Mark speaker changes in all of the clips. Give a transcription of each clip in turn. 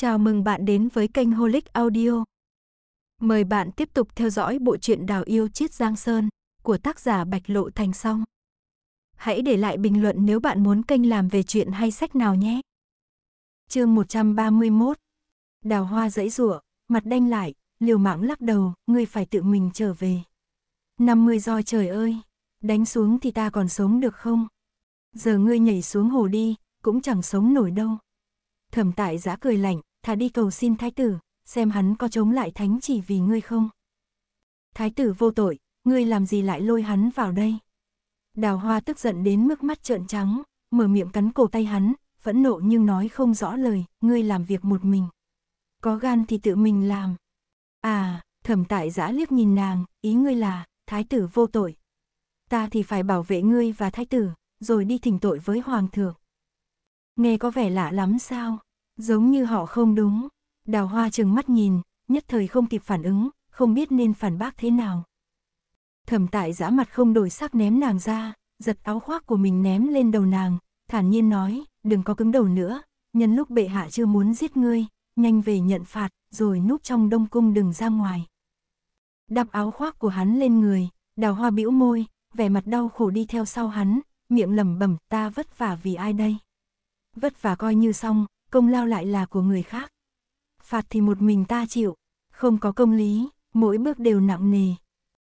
Speaker 1: Chào mừng bạn đến với kênh Holic Audio. Mời bạn tiếp tục theo dõi bộ truyện Đào yêu chiết Giang Sơn của tác giả Bạch Lộ Thành Song. Hãy để lại bình luận nếu bạn muốn kênh làm về chuyện hay sách nào nhé. Chương 131. Đào hoa dãy rủa, mặt đanh lại, liều mạng lắc đầu, ngươi phải tự mình trở về. 50 roi trời ơi, đánh xuống thì ta còn sống được không? Giờ ngươi nhảy xuống hồ đi, cũng chẳng sống nổi đâu. Thẩm tại giá cười lạnh, thà đi cầu xin thái tử, xem hắn có chống lại thánh chỉ vì ngươi không. Thái tử vô tội, ngươi làm gì lại lôi hắn vào đây? Đào hoa tức giận đến mức mắt trợn trắng, mở miệng cắn cổ tay hắn, phẫn nộ nhưng nói không rõ lời, ngươi làm việc một mình. Có gan thì tự mình làm. À, thẩm tại giã liếc nhìn nàng, ý ngươi là, thái tử vô tội. Ta thì phải bảo vệ ngươi và thái tử, rồi đi thỉnh tội với hoàng thượng. Nghe có vẻ lạ lắm sao? Giống như họ không đúng. Đào hoa chừng mắt nhìn, nhất thời không kịp phản ứng, không biết nên phản bác thế nào. Thẩm tại giã mặt không đổi sắc ném nàng ra, giật áo khoác của mình ném lên đầu nàng, thản nhiên nói, đừng có cứng đầu nữa, nhân lúc bệ hạ chưa muốn giết ngươi, nhanh về nhận phạt, rồi núp trong đông cung đừng ra ngoài. Đắp áo khoác của hắn lên người, đào hoa bĩu môi, vẻ mặt đau khổ đi theo sau hắn, miệng lẩm bẩm ta vất vả vì ai đây. Vất vả coi như xong, công lao lại là của người khác. Phạt thì một mình ta chịu, không có công lý, mỗi bước đều nặng nề.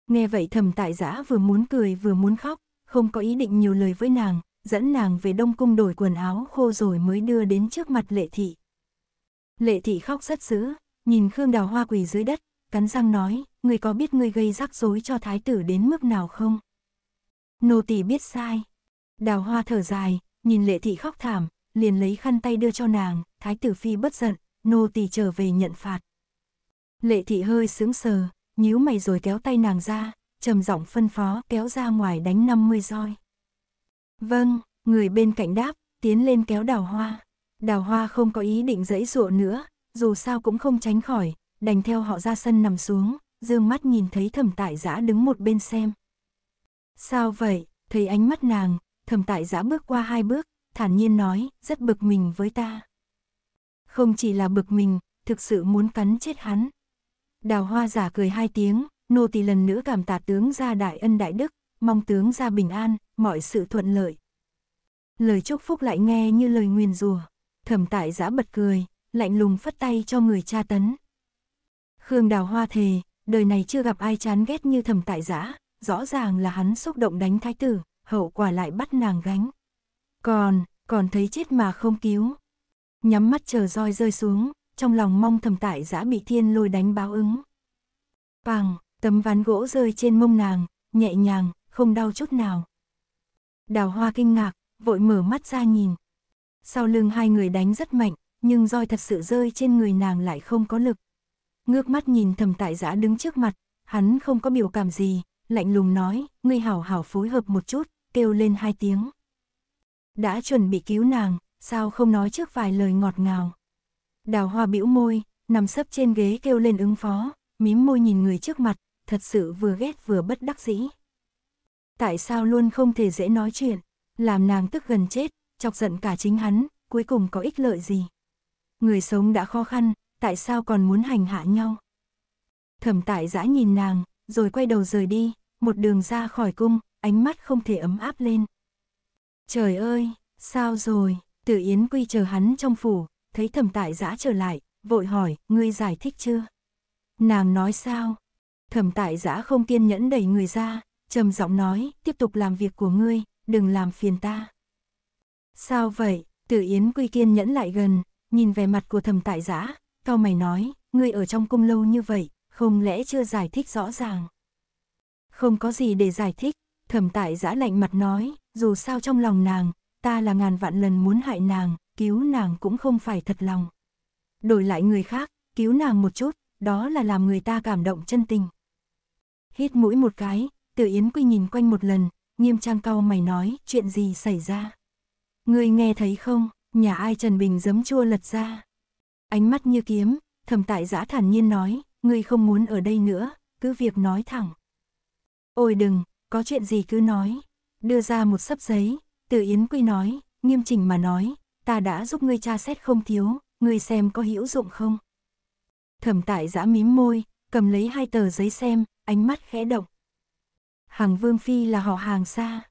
Speaker 1: Nghe vậy thầm tại giã vừa muốn cười vừa muốn khóc, không có ý định nhiều lời với nàng, dẫn nàng về Đông Cung đổi quần áo khô rồi mới đưa đến trước mặt Lệ Thị. Lệ Thị khóc rất dữ, nhìn Khương Đào Hoa quỳ dưới đất, cắn răng nói, người có biết người gây rắc rối cho thái tử đến mức nào không? Nô tỳ biết sai. Đào Hoa thở dài, nhìn Lệ Thị khóc thảm, liền lấy khăn tay đưa cho nàng, thái tử phi bất giận, nô tỳ trở về nhận phạt. Lệ thị hơi sướng sờ, nhíu mày rồi kéo tay nàng ra, trầm giọng phân phó kéo ra ngoài đánh 50 roi. Vâng, người bên cạnh đáp, tiến lên kéo đào hoa. Đào hoa không có ý định dẫy dụa nữa, dù sao cũng không tránh khỏi, đành theo họ ra sân nằm xuống, dương mắt nhìn thấy thẩm tại giã đứng một bên xem. Sao vậy, thấy ánh mắt nàng, thẩm tại giã bước qua hai bước, thản nhiên nói, rất bực mình với ta. Không chỉ là bực mình, thực sự muốn cắn chết hắn. Đào hoa giả cười hai tiếng, nô tỳ lần nữa cảm tạ tướng gia đại ân đại đức, mong tướng gia bình an, mọi sự thuận lợi. Lời chúc phúc lại nghe như lời nguyền rủa. Thẩm tại giã bật cười, lạnh lùng phất tay cho người tra tấn. Khương đào hoa thề, đời này chưa gặp ai chán ghét như thẩm tại giã, rõ ràng là hắn xúc động đánh thái tử, hậu quả lại bắt nàng gánh. Còn, còn thấy chết mà không cứu. Nhắm mắt chờ roi rơi xuống, trong lòng mong thầm tại giã bị thiên lôi đánh báo ứng. Bằng, tấm ván gỗ rơi trên mông nàng, nhẹ nhàng, không đau chút nào. Đào hoa kinh ngạc, vội mở mắt ra nhìn. Sau lưng hai người đánh rất mạnh, nhưng roi thật sự rơi trên người nàng lại không có lực. Ngước mắt nhìn thầm tại giã đứng trước mặt, hắn không có biểu cảm gì, lạnh lùng nói, ngươi hảo hảo phối hợp một chút, kêu lên hai tiếng. Đã chuẩn bị cứu nàng, sao không nói trước vài lời ngọt ngào. Đào hoa bĩu môi, nằm sấp trên ghế kêu lên ứng phó, mím môi nhìn người trước mặt, thật sự vừa ghét vừa bất đắc dĩ. Tại sao luôn không thể dễ nói chuyện, làm nàng tức gần chết, chọc giận cả chính hắn, cuối cùng có ích lợi gì. Người sống đã khó khăn, tại sao còn muốn hành hạ nhau. Thẩm tại giã nhìn nàng, rồi quay đầu rời đi, một đường ra khỏi cung, ánh mắt không thể ấm áp lên. Trời ơi, sao rồi? Tử Yến Quy chờ hắn trong phủ, thấy thẩm tại giã trở lại, vội hỏi, ngươi giải thích chưa? Nàng nói sao? Thẩm tại giã không kiên nhẫn đẩy người ra, trầm giọng nói, tiếp tục làm việc của ngươi, đừng làm phiền ta. Sao vậy? Tử Yến Quy kiên nhẫn lại gần, nhìn về mặt của thẩm tại giã, cao mày nói, ngươi ở trong cung lâu như vậy, không lẽ chưa giải thích rõ ràng? Không có gì để giải thích, thẩm tại giã lạnh mặt nói, dù sao trong lòng nàng, ta là ngàn vạn lần muốn hại nàng, cứu nàng cũng không phải thật lòng. Đổi lại người khác, cứu nàng một chút, đó là làm người ta cảm động chân tình. Hít mũi một cái, Tử Yến Quy nhìn quanh một lần, nghiêm trang cau mày nói, chuyện gì xảy ra? Ngươi nghe thấy không, nhà ai Trần Bình giấm chua lật ra. Ánh mắt như kiếm, thầm tại giã thản nhiên nói, ngươi không muốn ở đây nữa, cứ việc nói thẳng. Ôi đừng, có chuyện gì cứ nói đưa ra một sấp giấy, từ Yến Quy nói, nghiêm chỉnh mà nói, ta đã giúp ngươi tra xét không thiếu, ngươi xem có hữu dụng không. Thẩm tại giã mím môi, cầm lấy hai tờ giấy xem, ánh mắt khẽ động. Hàng Vương Phi là họ hàng xa.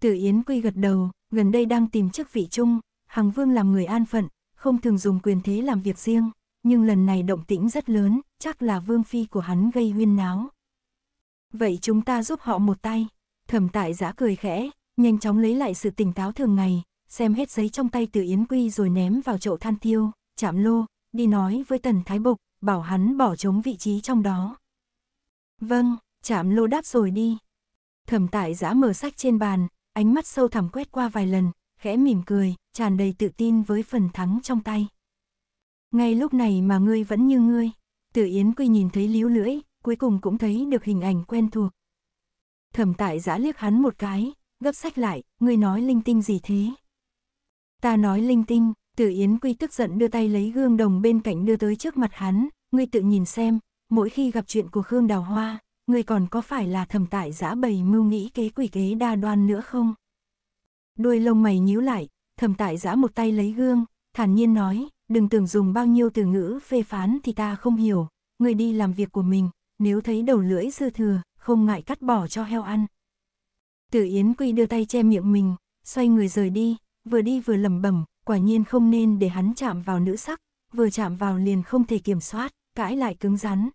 Speaker 1: Từ Yến Quy gật đầu, gần đây đang tìm chức vị chung, Hàng Vương làm người an phận, không thường dùng quyền thế làm việc riêng, nhưng lần này động tĩnh rất lớn, chắc là Vương Phi của hắn gây huyên náo. Vậy chúng ta giúp họ một tay. Thẩm tại giã cười khẽ, nhanh chóng lấy lại sự tỉnh táo thường ngày, xem hết giấy trong tay từ Yến Quy rồi ném vào chậu than tiêu, chạm lô, đi nói với Tần Thái Bục, bảo hắn bỏ trống vị trí trong đó. Vâng, chạm lô đáp rồi đi. Thẩm tại giã mở sách trên bàn, ánh mắt sâu thẳm quét qua vài lần, khẽ mỉm cười, tràn đầy tự tin với phần thắng trong tay. Ngay lúc này mà ngươi vẫn như ngươi, Tử Yến Quy nhìn thấy líu lưỡi, cuối cùng cũng thấy được hình ảnh quen thuộc, Thẩm tại giã liếc hắn một cái, gấp sách lại, ngươi nói linh tinh gì thế? Ta nói linh tinh, Tử Yến Quy tức giận đưa tay lấy gương đồng bên cạnh đưa tới trước mặt hắn, ngươi tự nhìn xem, mỗi khi gặp chuyện của Khương Đào Hoa, ngươi còn có phải là thẩm tại giã bày mưu nghĩ kế quỷ kế đa đoan nữa không? Đuôi lông mày nhíu lại, thẩm tại giã một tay lấy gương, thản nhiên nói, đừng tưởng dùng bao nhiêu từ ngữ phê phán thì ta không hiểu, ngươi đi làm việc của mình, nếu thấy đầu lưỡi dư thừa, không ngại cắt bỏ cho heo ăn. Tử Yến Quy đưa tay che miệng mình, xoay người rời đi, vừa đi vừa lẩm bẩm, quả nhiên không nên để hắn chạm vào nữ sắc, vừa chạm vào liền không thể kiểm soát, cãi lại cứng rắn.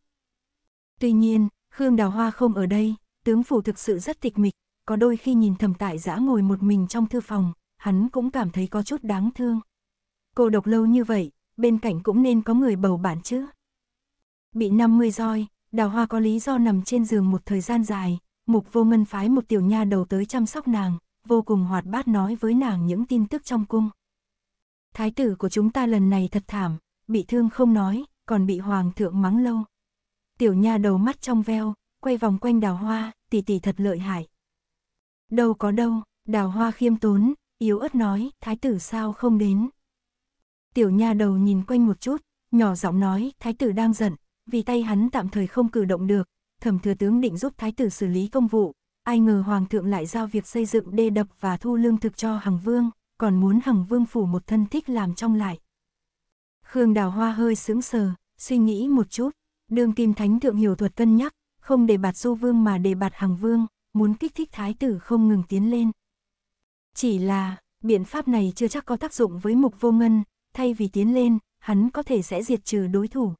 Speaker 1: Tuy nhiên, Khương Đào Hoa không ở đây, tướng phủ thực sự rất tịch mịch, có đôi khi nhìn thầm tại giã ngồi một mình trong thư phòng, hắn cũng cảm thấy có chút đáng thương. Cô độc lâu như vậy, bên cạnh cũng nên có người bầu bạn chứ. Bị 50 roi, đào hoa có lý do nằm trên giường một thời gian dài, mục vô ngân phái một tiểu nha đầu tới chăm sóc nàng, vô cùng hoạt bát nói với nàng những tin tức trong cung. Thái tử của chúng ta lần này thật thảm, bị thương không nói, còn bị hoàng thượng mắng lâu. Tiểu nha đầu mắt trong veo, quay vòng quanh đào hoa, tỷ tỷ thật lợi hại. Đâu có đâu, đào hoa khiêm tốn, yếu ớt nói, thái tử sao không đến. Tiểu nha đầu nhìn quanh một chút, nhỏ giọng nói, thái tử đang giận, vì tay hắn tạm thời không cử động được, thẩm thừa tướng định giúp thái tử xử lý công vụ, ai ngờ hoàng thượng lại giao việc xây dựng đê đập và thu lương thực cho Hằng Vương, còn muốn Hằng Vương phủ một thân thích làm trong lại. Khương Đào Hoa hơi sững sờ, suy nghĩ một chút, đương kim thánh thượng hiểu thuật cân nhắc, không để bạt du vương mà để bạt Hằng Vương, muốn kích thích thái tử không ngừng tiến lên. Chỉ là, biện pháp này chưa chắc có tác dụng với mục vô ngân, thay vì tiến lên, hắn có thể sẽ diệt trừ đối thủ.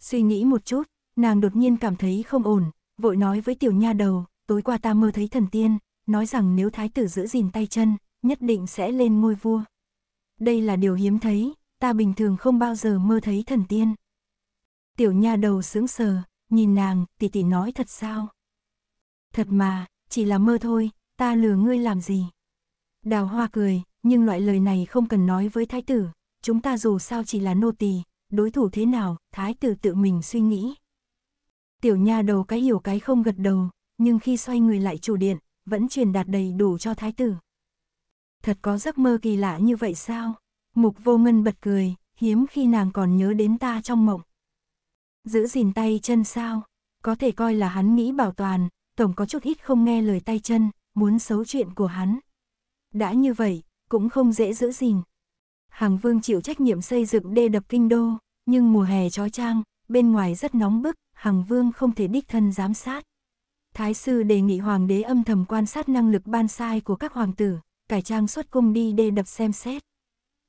Speaker 1: Suy nghĩ một chút, nàng đột nhiên cảm thấy không ổn, vội nói với tiểu nha đầu, tối qua ta mơ thấy thần tiên, nói rằng nếu thái tử giữ gìn tay chân, nhất định sẽ lên ngôi vua. Đây là điều hiếm thấy, ta bình thường không bao giờ mơ thấy thần tiên. Tiểu nha đầu sướng sờ, nhìn nàng, tỉ tỉ nói thật sao? Thật mà, chỉ là mơ thôi, ta lừa ngươi làm gì? Đào hoa cười, nhưng loại lời này không cần nói với thái tử, chúng ta dù sao chỉ là nô tỳ, đối thủ thế nào, thái tử tự mình suy nghĩ. Tiểu nha đầu cái hiểu cái không gật đầu, nhưng khi xoay người lại chủ điện, vẫn truyền đạt đầy đủ cho thái tử. Thật có giấc mơ kỳ lạ như vậy sao? Mục vô ngân bật cười, hiếm khi nàng còn nhớ đến ta trong mộng. Giữ gìn tay chân sao? Có thể coi là hắn nghĩ bảo toàn, tổng có chút ít không nghe lời tay chân, muốn xấu chuyện của hắn. Đã như vậy, cũng không dễ giữ gìn. Hàng Vương chịu trách nhiệm xây dựng đê đập kinh đô, nhưng mùa hè trói trang, bên ngoài rất nóng bức, Hằng Vương không thể đích thân giám sát. Thái sư đề nghị hoàng đế âm thầm quan sát năng lực ban sai của các hoàng tử, cải trang xuất cung đi đê đập xem xét.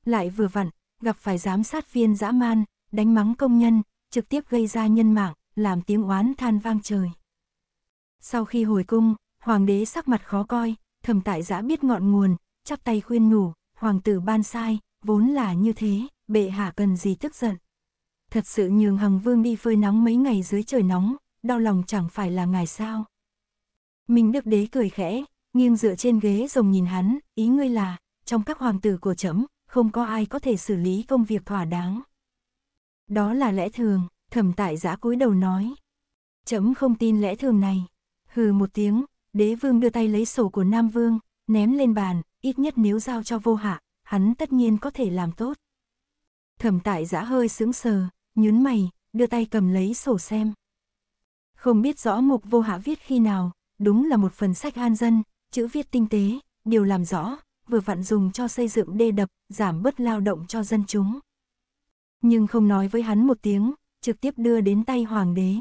Speaker 1: Lại vừa vặn, gặp phải giám sát viên dã man, đánh mắng công nhân, trực tiếp gây ra nhân mạng, làm tiếng oán than vang trời. Sau khi hồi cung, hoàng đế sắc mặt khó coi, thầm tại giã biết ngọn nguồn, chắp tay khuyên nhủ, hoàng tử ban sai, vốn là như thế, bệ hạ cần gì tức giận. Thật sự nhường Hằng Vương đi phơi nắng mấy ngày dưới trời nóng, đau lòng chẳng phải là ngài sao. Minh Đức Đế cười khẽ, nghiêng dựa trên ghế rồng nhìn hắn, ý ngươi là, trong các hoàng tử của trẫm không có ai có thể xử lý công việc thỏa đáng. Đó là lẽ thường, thẩm tại giã cúi đầu nói. Trẫm không tin lẽ thường này. Hừ một tiếng, đế vương đưa tay lấy sổ của Nam Vương, ném lên bàn, ít nhất nếu giao cho vô hạ, hắn tất nhiên có thể làm tốt. Thẩm tại giã hơi sững sờ, nhún mày, đưa tay cầm lấy sổ xem. Không biết rõ mục vô hạ viết khi nào, đúng là một phần sách an dân, chữ viết tinh tế, điều làm rõ, vừa vặn dùng cho xây dựng đê đập, giảm bớt lao động cho dân chúng. Nhưng không nói với hắn một tiếng, trực tiếp đưa đến tay hoàng đế.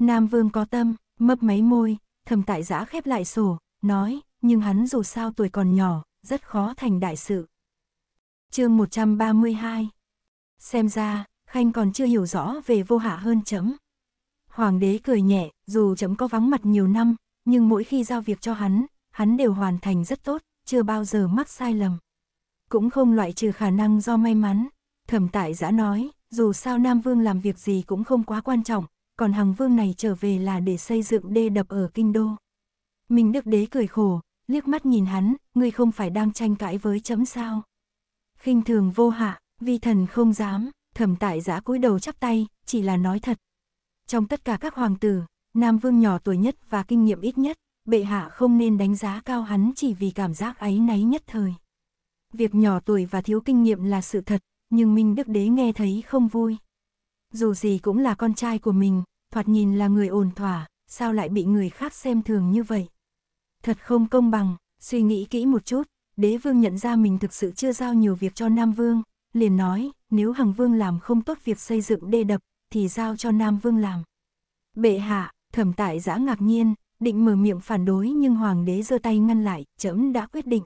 Speaker 1: Nam vương có tâm, mấp máy môi, thầm tại giã khép lại sổ, nói, nhưng hắn dù sao tuổi còn nhỏ, rất khó thành đại sự. chương 132 Xem ra, Khanh còn chưa hiểu rõ về vô hạ hơn chấm. Hoàng đế cười nhẹ, dù chấm có vắng mặt nhiều năm, nhưng mỗi khi giao việc cho hắn, hắn đều hoàn thành rất tốt, chưa bao giờ mắc sai lầm. Cũng không loại trừ khả năng do may mắn, thẩm tại giã nói, dù sao Nam Vương làm việc gì cũng không quá quan trọng, còn Hằng Vương này trở về là để xây dựng đê đập ở Kinh Đô. Mình Đức Đế cười khổ, liếc mắt nhìn hắn, ngươi không phải đang tranh cãi với chấm sao. khinh thường vô hạ, vi thần không dám, Thẩm tại giã cúi đầu chắp tay, chỉ là nói thật. Trong tất cả các hoàng tử, Nam Vương nhỏ tuổi nhất và kinh nghiệm ít nhất, bệ hạ không nên đánh giá cao hắn chỉ vì cảm giác ấy náy nhất thời. Việc nhỏ tuổi và thiếu kinh nghiệm là sự thật, nhưng Minh Đức Đế nghe thấy không vui. Dù gì cũng là con trai của mình, thoạt nhìn là người ổn thỏa, sao lại bị người khác xem thường như vậy? Thật không công bằng, suy nghĩ kỹ một chút, đế vương nhận ra mình thực sự chưa giao nhiều việc cho Nam Vương, liền nói, nếu Hằng Vương làm không tốt việc xây dựng đê đập, thì giao cho Nam Vương làm. Bệ hạ, thẩm tại giã ngạc nhiên, định mở miệng phản đối nhưng Hoàng đế giơ tay ngăn lại, chấm đã quyết định.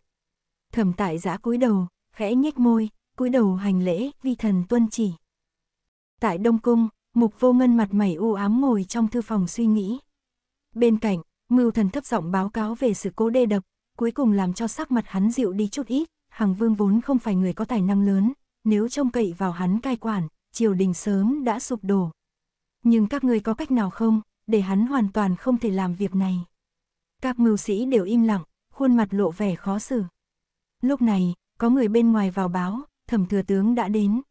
Speaker 1: Thẩm tại giã cúi đầu, khẽ nhếch môi, cúi đầu hành lễ, vi thần tuân chỉ. Tại Đông Cung, mục vô ngân mặt mày u ám ngồi trong thư phòng suy nghĩ. Bên cạnh, mưu thần thấp giọng báo cáo về sự cố đê đập, cuối cùng làm cho sắc mặt hắn dịu đi chút ít, Hằng Vương vốn không phải người có tài năng lớn, nếu trông cậy vào hắn cai quản, triều đình sớm đã sụp đổ. Nhưng các ngươi có cách nào không, để hắn hoàn toàn không thể làm việc này. Các mưu sĩ đều im lặng, khuôn mặt lộ vẻ khó xử. Lúc này, có người bên ngoài vào báo, thẩm thừa tướng đã đến.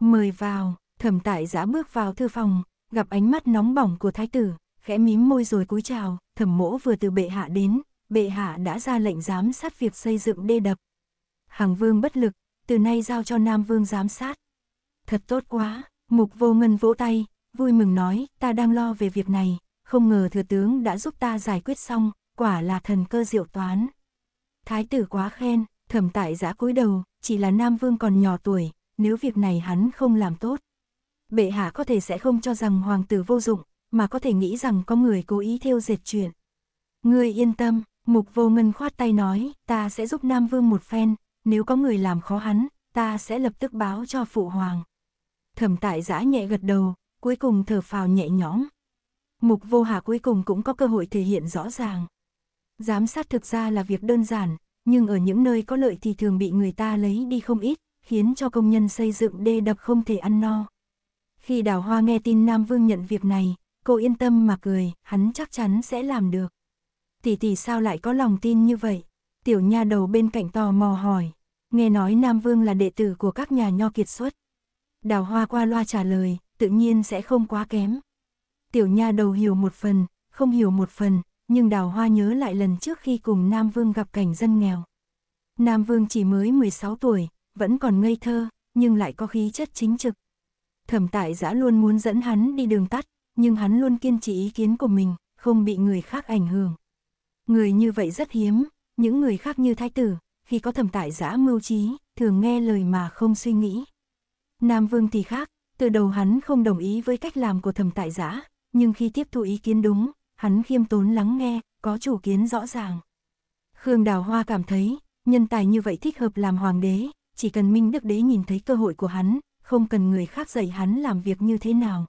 Speaker 1: Mời vào, thẩm tại giã bước vào thư phòng, gặp ánh mắt nóng bỏng của thái tử, khẽ mím môi rồi cúi chào, thẩm mỗ vừa từ bệ hạ đến, bệ hạ đã ra lệnh giám sát việc xây dựng đê đập. Hàng vương bất lực, từ nay giao cho Nam Vương giám sát. Thật tốt quá, mục vô ngân vỗ tay, vui mừng nói, ta đang lo về việc này, không ngờ thừa tướng đã giúp ta giải quyết xong, quả là thần cơ diệu toán. Thái tử quá khen, thẩm tại giã cúi đầu, chỉ là Nam Vương còn nhỏ tuổi, nếu việc này hắn không làm tốt. Bệ hạ có thể sẽ không cho rằng hoàng tử vô dụng, mà có thể nghĩ rằng có người cố ý theo dệt chuyện. Ngươi yên tâm, mục vô ngân khoát tay nói, ta sẽ giúp Nam Vương một phen, nếu có người làm khó hắn, ta sẽ lập tức báo cho phụ hoàng. Thẩm tại giã nhẹ gật đầu, cuối cùng thở phào nhẹ nhõm. Mục vô hà cuối cùng cũng có cơ hội thể hiện rõ ràng. Giám sát thực ra là việc đơn giản, nhưng ở những nơi có lợi thì thường bị người ta lấy đi không ít, khiến cho công nhân xây dựng đê đập không thể ăn no. Khi đào hoa nghe tin Nam Vương nhận việc này, cô yên tâm mà cười, hắn chắc chắn sẽ làm được. Tỷ tỷ sao lại có lòng tin như vậy? Tiểu nha đầu bên cạnh tò mò hỏi, nghe nói Nam Vương là đệ tử của các nhà nho kiệt xuất. Đào hoa qua loa trả lời, tự nhiên sẽ không quá kém. Tiểu nha đầu hiểu một phần, không hiểu một phần, nhưng đào hoa nhớ lại lần trước khi cùng Nam Vương gặp cảnh dân nghèo. Nam Vương chỉ mới 16 tuổi, vẫn còn ngây thơ, nhưng lại có khí chất chính trực. Thẩm tại giã luôn muốn dẫn hắn đi đường tắt, nhưng hắn luôn kiên trì ý kiến của mình, không bị người khác ảnh hưởng. Người như vậy rất hiếm, những người khác như thái tử, khi có thẩm tại giã mưu trí, thường nghe lời mà không suy nghĩ. Nam Vương thì khác, từ đầu hắn không đồng ý với cách làm của thẩm tại giã, nhưng khi tiếp thu ý kiến đúng, hắn khiêm tốn lắng nghe, có chủ kiến rõ ràng. Khương Đào Hoa cảm thấy, nhân tài như vậy thích hợp làm hoàng đế, chỉ cần Minh Đức Đế nhìn thấy cơ hội của hắn, không cần người khác dạy hắn làm việc như thế nào.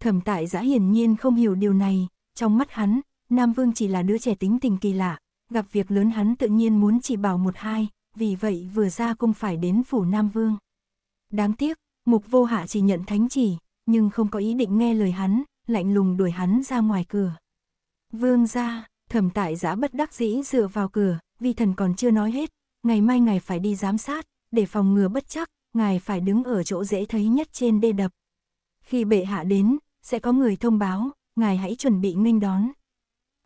Speaker 1: Thẩm tại giã hiển nhiên không hiểu điều này, trong mắt hắn, Nam Vương chỉ là đứa trẻ tính tình kỳ lạ, gặp việc lớn hắn tự nhiên muốn chỉ bảo một hai, vì vậy vừa ra cung phải đến phủ Nam Vương. Đáng tiếc, mục vô hạ chỉ nhận thánh chỉ, nhưng không có ý định nghe lời hắn, lạnh lùng đuổi hắn ra ngoài cửa. Vương ra, thẩm tại giã bất đắc dĩ dựa vào cửa, vì thần còn chưa nói hết, ngày mai ngài phải đi giám sát, để phòng ngừa bất chắc, ngài phải đứng ở chỗ dễ thấy nhất trên đê đập. Khi bệ hạ đến, sẽ có người thông báo, ngài hãy chuẩn bị nghênh đón.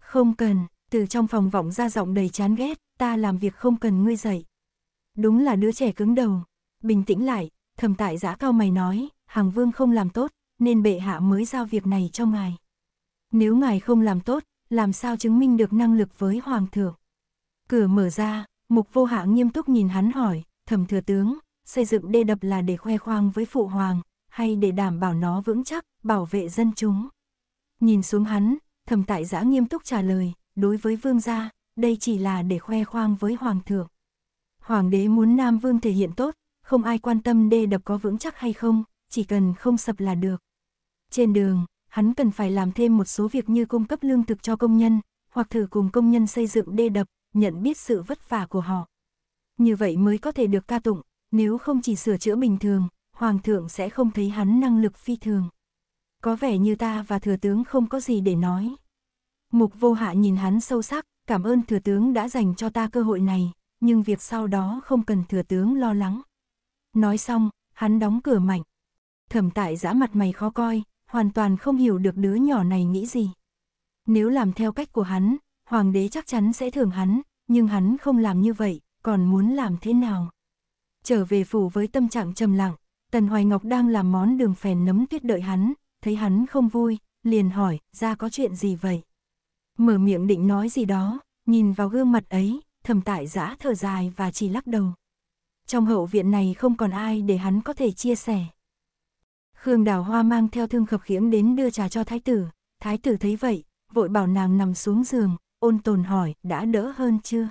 Speaker 1: Không cần, từ trong phòng vọng ra giọng đầy chán ghét, ta làm việc không cần ngươi dạy. Đúng là đứa trẻ cứng đầu, bình tĩnh lại, thầm tại giã cao mày nói, hàng vương không làm tốt, nên bệ hạ mới giao việc này cho ngài. Nếu ngài không làm tốt, làm sao chứng minh được năng lực với hoàng thượng? Cửa mở ra, mục vô hạ nghiêm túc nhìn hắn hỏi, thầm thừa tướng, xây dựng đê đập là để khoe khoang với phụ hoàng, hay để đảm bảo nó vững chắc, bảo vệ dân chúng? Nhìn xuống hắn, thầm tại giã nghiêm túc trả lời, đối với vương gia, đây chỉ là để khoe khoang với hoàng thượng. Hoàng đế muốn Nam Vương thể hiện tốt, không ai quan tâm đê đập có vững chắc hay không, chỉ cần không sập là được. Trên đường, hắn cần phải làm thêm một số việc như cung cấp lương thực cho công nhân, hoặc thử cùng công nhân xây dựng đê đập, nhận biết sự vất vả của họ. Như vậy mới có thể được ca tụng, nếu không chỉ sửa chữa bình thường, Hoàng thượng sẽ không thấy hắn năng lực phi thường. Có vẻ như ta và thừa tướng không có gì để nói. Mục vô hạ nhìn hắn sâu sắc, cảm ơn thừa tướng đã dành cho ta cơ hội này, nhưng việc sau đó không cần thừa tướng lo lắng. Nói xong, hắn đóng cửa mạnh. Thẩm tại giã mặt mày khó coi, hoàn toàn không hiểu được đứa nhỏ này nghĩ gì. Nếu làm theo cách của hắn, hoàng đế chắc chắn sẽ thưởng hắn, nhưng hắn không làm như vậy, còn muốn làm thế nào? Trở về phủ với tâm trạng trầm lặng, Tần Hoài Ngọc đang làm món đường phèn nấm tuyết đợi hắn, thấy hắn không vui, liền hỏi, ra có chuyện gì vậy? mở miệng định nói gì đó, nhìn vào gương mặt ấy, thầm tại giã thở dài và chỉ lắc đầu. Trong hậu viện này không còn ai để hắn có thể chia sẻ. Khương Đào Hoa mang theo thương khập khiễng đến đưa trà cho thái tử, thái tử thấy vậy, vội bảo nàng nằm xuống giường, ôn tồn hỏi, đã đỡ hơn chưa?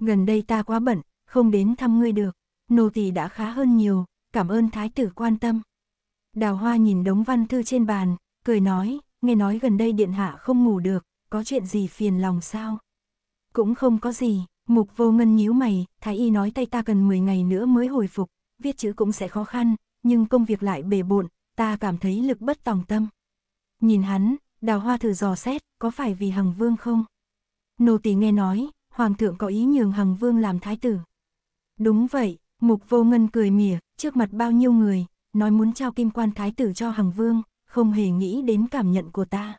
Speaker 1: Gần đây ta quá bận, không đến thăm ngươi được, nô tỳ đã khá hơn nhiều, cảm ơn thái tử quan tâm. Đào Hoa nhìn đống văn thư trên bàn, cười nói, nghe nói gần đây điện hạ không ngủ được, có chuyện gì phiền lòng sao? Cũng không có gì, mục vô ngân nhíu mày, thái y nói tay ta cần 10 ngày nữa mới hồi phục, viết chữ cũng sẽ khó khăn, nhưng công việc lại bề bộn, ta cảm thấy lực bất tòng tâm. Nhìn hắn, đào hoa thử dò xét, có phải vì Hằng Vương không? Nô tỳ nghe nói, Hoàng thượng có ý nhường Hằng Vương làm thái tử. Đúng vậy, mục vô ngân cười mỉa, trước mặt bao nhiêu người, nói muốn trao kim quan thái tử cho Hằng Vương, không hề nghĩ đến cảm nhận của ta.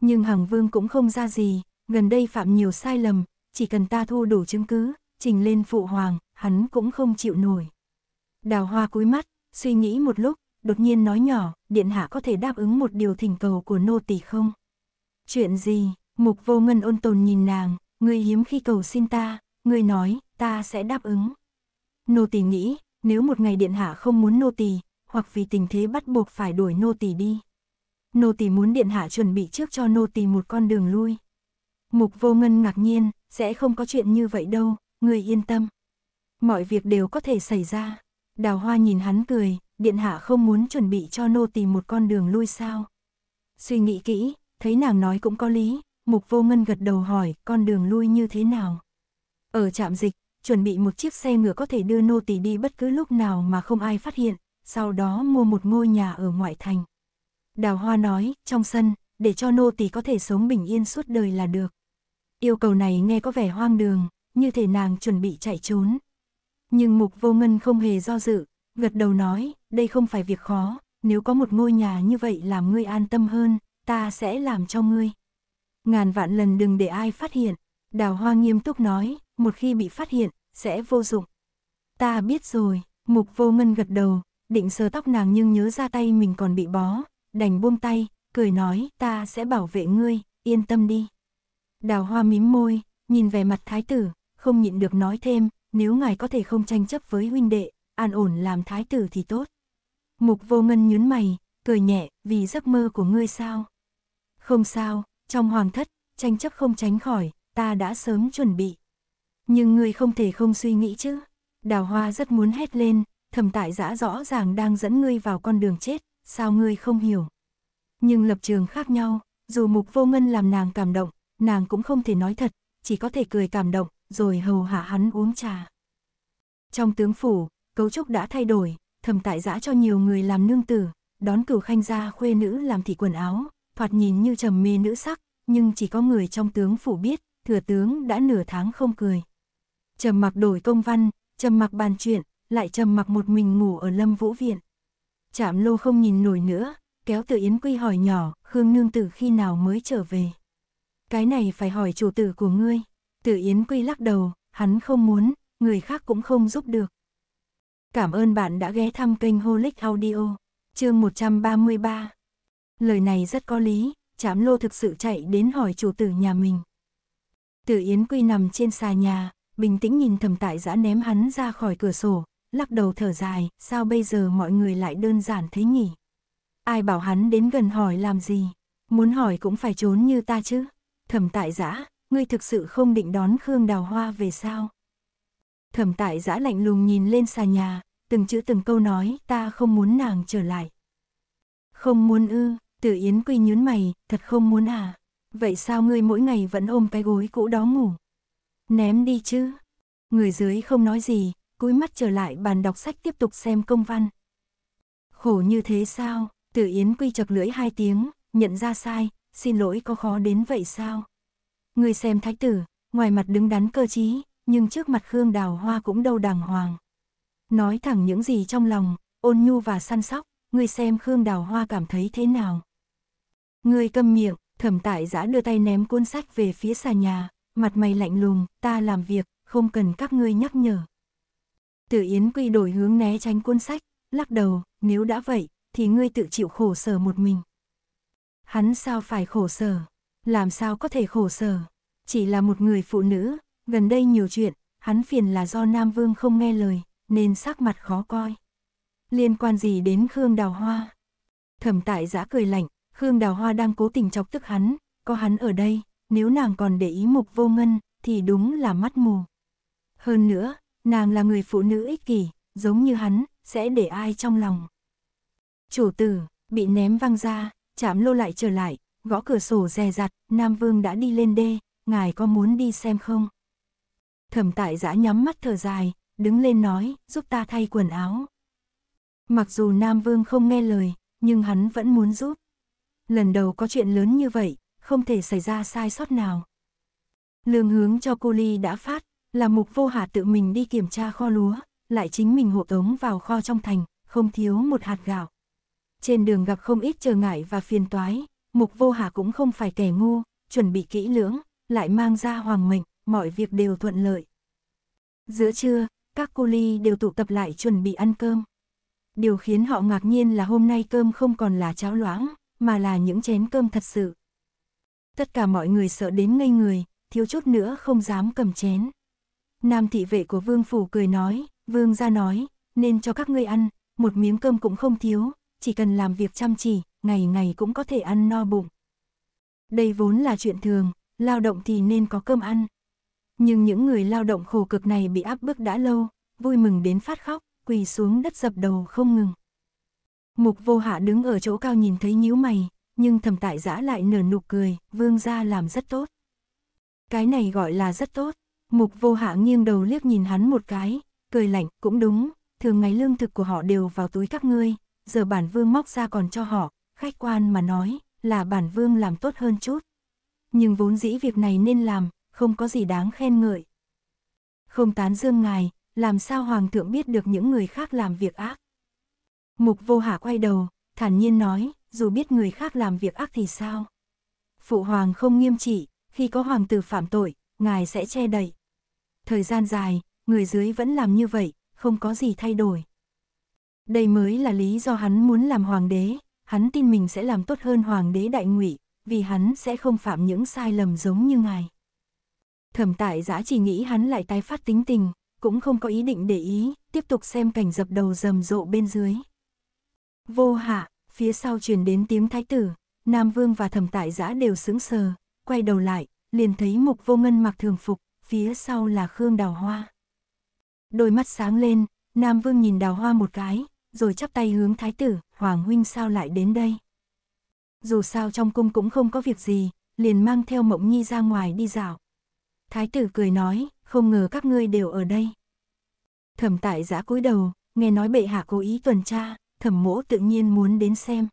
Speaker 1: Nhưng Hằng Vương cũng không ra gì, gần đây phạm nhiều sai lầm, chỉ cần ta thu đủ chứng cứ, trình lên phụ hoàng, hắn cũng không chịu nổi. Đào hoa cúi mắt, suy nghĩ một lúc, đột nhiên nói nhỏ, điện hạ có thể đáp ứng một điều thỉnh cầu của nô tỳ không? Chuyện gì? Mục vô ngân ôn tồn nhìn nàng, ngươi hiếm khi cầu xin ta, ngươi nói, ta sẽ đáp ứng. Nô tỳ nghĩ, nếu một ngày điện hạ không muốn nô tỳ, hoặc vì tình thế bắt buộc phải đuổi nô tỳ đi nô tỳ muốn điện hạ chuẩn bị trước cho nô tỳ một con đường lui. Mục vô ngân ngạc nhiên, sẽ không có chuyện như vậy đâu, người yên tâm. Mọi việc đều có thể xảy ra. Đào hoa nhìn hắn cười, điện hạ không muốn chuẩn bị cho nô tỳ một con đường lui sao. Suy nghĩ kỹ, thấy nàng nói cũng có lý, mục vô ngân gật đầu hỏi con đường lui như thế nào. Ở trạm dịch, chuẩn bị một chiếc xe ngựa có thể đưa nô tỳ đi bất cứ lúc nào mà không ai phát hiện, sau đó mua một ngôi nhà ở ngoại thành. Đào Hoa nói, trong sân, để cho nô tỳ có thể sống bình yên suốt đời là được. Yêu cầu này nghe có vẻ hoang đường, như thể nàng chuẩn bị chạy trốn. Nhưng Mục Vô Ngân không hề do dự, gật đầu nói, đây không phải việc khó, nếu có một ngôi nhà như vậy làm ngươi an tâm hơn, ta sẽ làm cho ngươi. Ngàn vạn lần đừng để ai phát hiện, Đào Hoa nghiêm túc nói, một khi bị phát hiện, sẽ vô dụng. Ta biết rồi, Mục Vô Ngân gật đầu, định sờ tóc nàng nhưng nhớ ra tay mình còn bị bó, đành buông tay, cười nói ta sẽ bảo vệ ngươi, yên tâm đi. Đào hoa mím môi, nhìn về mặt thái tử, không nhịn được nói thêm, nếu ngài có thể không tranh chấp với huynh đệ, an ổn làm thái tử thì tốt. Mục vô ngân nhún mày, cười nhẹ, vì giấc mơ của ngươi sao? Không sao, trong hoàng thất, tranh chấp không tránh khỏi, ta đã sớm chuẩn bị. Nhưng ngươi không thể không suy nghĩ chứ. Đào hoa rất muốn hét lên, thầm tại giã rõ ràng đang dẫn ngươi vào con đường chết, sao ngươi không hiểu? Nhưng lập trường khác nhau, dù mục vô ngân làm nàng cảm động, nàng cũng không thể nói thật, chỉ có thể cười cảm động, rồi hầu hạ hắn uống trà. Trong tướng phủ, cấu trúc đã thay đổi, thầm tại giã cho nhiều người làm nương tử, đón cửu khanh gia khuê nữ làm thị quần áo, thoạt nhìn như trầm mê nữ sắc, nhưng chỉ có người trong tướng phủ biết, thừa tướng đã nửa tháng không cười. Trầm mặc đổi công văn, trầm mặc bàn chuyện, lại trầm mặc một mình ngủ ở lâm vũ viện. Chạm lô không nhìn nổi nữa, kéo từ Yến Quy hỏi nhỏ, Khương Nương Tử khi nào mới trở về. Cái này phải hỏi chủ tử của ngươi. Tử Yến Quy lắc đầu, hắn không muốn, người khác cũng không giúp được. Cảm ơn bạn đã ghé thăm kênh Holic Audio, chương 133. Lời này rất có lý, Chạm lô thực sự chạy đến hỏi chủ tử nhà mình. Tử Yến Quy nằm trên xà nhà, bình tĩnh nhìn thầm tại giã ném hắn ra khỏi cửa sổ, lắc đầu thở dài, sao bây giờ mọi người lại đơn giản thế nhỉ? Ai bảo hắn đến gần hỏi làm gì? Muốn hỏi cũng phải trốn như ta chứ. Thẩm tại giã, ngươi thực sự không định đón Khương Đào Hoa về sao? Thẩm tại giã lạnh lùng nhìn lên xà nhà, từng chữ từng câu nói ta không muốn nàng trở lại. Không muốn ư, Tử Yến Quy nhún mày, thật không muốn à? Vậy sao ngươi mỗi ngày vẫn ôm cái gối cũ đó ngủ? Ném đi chứ. Người dưới không nói gì, cúi mắt trở lại bàn đọc sách tiếp tục xem công văn. Khổ như thế sao, Tử Yến Quy chật lưỡi hai tiếng, nhận ra sai, xin lỗi có khó đến vậy sao? Người xem thái tử, ngoài mặt đứng đắn cơ trí, nhưng trước mặt Khương Đào Hoa cũng đâu đàng hoàng. Nói thẳng những gì trong lòng, ôn nhu và săn sóc, người xem Khương Đào Hoa cảm thấy thế nào? Người câm miệng, thẩm tại giã đưa tay ném cuốn sách về phía xà nhà, mặt mày lạnh lùng, ta làm việc, không cần các ngươi nhắc nhở. Từ Yến Quy đổi hướng né tránh cuốn sách, lắc đầu, nếu đã vậy, thì ngươi tự chịu khổ sở một mình. Hắn sao phải khổ sở? Làm sao có thể khổ sở? Chỉ là một người phụ nữ, gần đây nhiều chuyện, hắn phiền là do Nam Vương không nghe lời, nên sắc mặt khó coi. Liên quan gì đến Khương Đào Hoa? Thẩm tại giã cười lạnh, Khương Đào Hoa đang cố tình chọc tức hắn, có hắn ở đây, nếu nàng còn để ý mục vô ngân, thì đúng là mắt mù. Hơn nữa, Nàng là người phụ nữ ích kỷ, giống như hắn, sẽ để ai trong lòng. Chủ tử, bị ném văng ra, chạm lô lại trở lại, gõ cửa sổ dè dặt, Nam Vương đã đi lên đê, ngài có muốn đi xem không? Thẩm tại giã nhắm mắt thở dài, đứng lên nói, giúp ta thay quần áo. Mặc dù Nam Vương không nghe lời, nhưng hắn vẫn muốn giúp. Lần đầu có chuyện lớn như vậy, không thể xảy ra sai sót nào. Lương hướng cho cô ly đã phát, là mục vô hà tự mình đi kiểm tra kho lúa, lại chính mình hộ tống vào kho trong thành, không thiếu một hạt gạo. Trên đường gặp không ít trở ngại và phiền toái, mục vô hà cũng không phải kẻ ngu, chuẩn bị kỹ lưỡng, lại mang ra hoàng mệnh, mọi việc đều thuận lợi. Giữa trưa, các cô ly đều tụ tập lại chuẩn bị ăn cơm. Điều khiến họ ngạc nhiên là hôm nay cơm không còn là cháo loãng, mà là những chén cơm thật sự. Tất cả mọi người sợ đến ngây người, thiếu chút nữa không dám cầm chén. Nam thị vệ của vương phủ cười nói, vương ra nói, nên cho các ngươi ăn, một miếng cơm cũng không thiếu, chỉ cần làm việc chăm chỉ, ngày ngày cũng có thể ăn no bụng. Đây vốn là chuyện thường, lao động thì nên có cơm ăn. Nhưng những người lao động khổ cực này bị áp bức đã lâu, vui mừng đến phát khóc, quỳ xuống đất dập đầu không ngừng. Mục vô hạ đứng ở chỗ cao nhìn thấy nhíu mày, nhưng thầm tại giã lại nở nụ cười, vương gia làm rất tốt. Cái này gọi là rất tốt, Mục vô hạ nghiêng đầu liếc nhìn hắn một cái, cười lạnh, cũng đúng, thường ngày lương thực của họ đều vào túi các ngươi, giờ bản vương móc ra còn cho họ, khách quan mà nói, là bản vương làm tốt hơn chút. Nhưng vốn dĩ việc này nên làm, không có gì đáng khen ngợi. Không tán dương ngài, làm sao hoàng thượng biết được những người khác làm việc ác? Mục vô hạ quay đầu, thản nhiên nói, dù biết người khác làm việc ác thì sao? Phụ hoàng không nghiêm trị, khi có hoàng tử phạm tội, ngài sẽ che đậy thời gian dài, người dưới vẫn làm như vậy, không có gì thay đổi. Đây mới là lý do hắn muốn làm hoàng đế, hắn tin mình sẽ làm tốt hơn hoàng đế đại ngụy, vì hắn sẽ không phạm những sai lầm giống như ngài. Thẩm tại giã chỉ nghĩ hắn lại tái phát tính tình, cũng không có ý định để ý, tiếp tục xem cảnh dập đầu rầm rộ bên dưới. Vô hạ, phía sau truyền đến tiếng thái tử, Nam Vương và thẩm tại giã đều sững sờ, quay đầu lại, liền thấy mục vô ngân mặc thường phục, phía sau là Khương Đào Hoa. Đôi mắt sáng lên, Nam Vương nhìn Đào Hoa một cái, rồi chắp tay hướng thái tử, Hoàng Huynh sao lại đến đây. Dù sao trong cung cũng không có việc gì, liền mang theo Mộng Nhi ra ngoài đi dạo. Thái tử cười nói, không ngờ các ngươi đều ở đây. Thẩm tại giã cúi đầu, nghe nói bệ hạ cố ý tuần tra, thẩm mỗ tự nhiên muốn đến xem.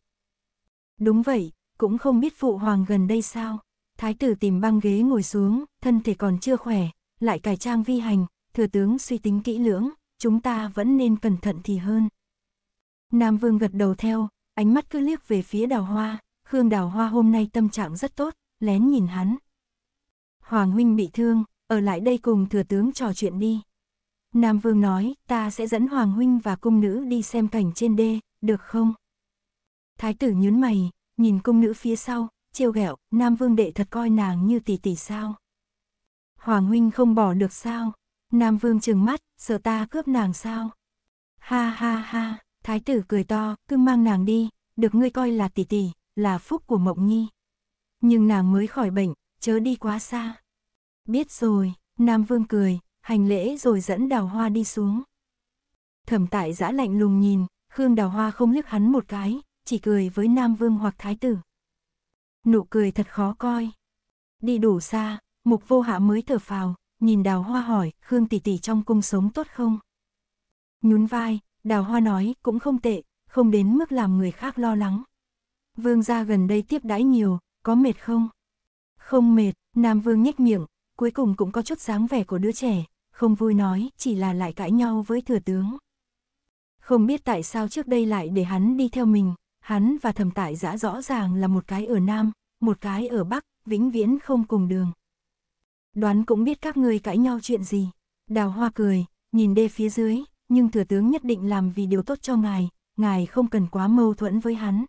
Speaker 1: Đúng vậy, cũng không biết phụ hoàng gần đây sao. Thái tử tìm băng ghế ngồi xuống, thân thể còn chưa khỏe, lại cải trang vi hành, thừa tướng suy tính kỹ lưỡng, chúng ta vẫn nên cẩn thận thì hơn. Nam Vương gật đầu theo, ánh mắt cứ liếc về phía đào hoa, Khương đào hoa hôm nay tâm trạng rất tốt, lén nhìn hắn. Hoàng huynh bị thương, ở lại đây cùng thừa tướng trò chuyện đi. Nam Vương nói, ta sẽ dẫn Hoàng huynh và cung nữ đi xem cảnh trên đê, được không? Thái tử nhún mày, nhìn cung nữ phía sau, trêu ghẹo, Nam Vương đệ thật coi nàng như tỷ tỷ sao? Hoàng huynh không bỏ được sao? Nam Vương trừng mắt, sợ ta cướp nàng sao? Ha ha ha, thái tử cười to, cứ mang nàng đi, được ngươi coi là tỷ tỷ, là phúc của Mộng Nhi. Nhưng nàng mới khỏi bệnh, chớ đi quá xa. Biết rồi, Nam Vương cười, hành lễ rồi dẫn đào hoa đi xuống. Thẩm tại giã lạnh lùng nhìn, Khương đào hoa không liếc hắn một cái, chỉ cười với Nam Vương hoặc Thái tử nụ cười thật khó coi. Đi đủ xa, mục vô hạ mới thở phào, nhìn đào hoa hỏi, Khương tỷ tỷ trong cung sống tốt không? Nhún vai, đào hoa nói, cũng không tệ, không đến mức làm người khác lo lắng. Vương gia gần đây tiếp đãi nhiều, có mệt không? Không mệt, Nam Vương nhếch miệng, cuối cùng cũng có chút dáng vẻ của đứa trẻ, không vui nói, chỉ là lại cãi nhau với thừa tướng. Không biết tại sao trước đây lại để hắn đi theo mình, hắn và thầm tại giã rõ ràng là một cái ở Nam, một cái ở Bắc, vĩnh viễn không cùng đường. Đoán cũng biết các ngươi cãi nhau chuyện gì. Đào hoa cười, nhìn đê phía dưới, nhưng thừa tướng nhất định làm vì điều tốt cho ngài, ngài không cần quá mâu thuẫn với hắn.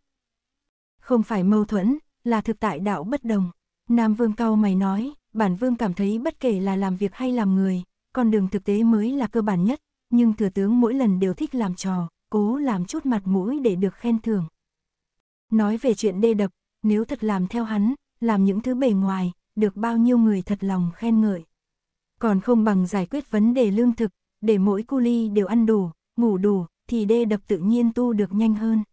Speaker 1: Không phải mâu thuẫn, là thực tại đạo bất đồng. Nam vương cao mày nói, bản vương cảm thấy bất kể là làm việc hay làm người, con đường thực tế mới là cơ bản nhất, nhưng thừa tướng mỗi lần đều thích làm trò, cố làm chút mặt mũi để được khen thưởng. Nói về chuyện đê đập, nếu thật làm theo hắn, làm những thứ bề ngoài, được bao nhiêu người thật lòng khen ngợi. Còn không bằng giải quyết vấn đề lương thực, để mỗi cu ly đều ăn đủ, ngủ đủ, thì đê đập tự nhiên tu được nhanh hơn.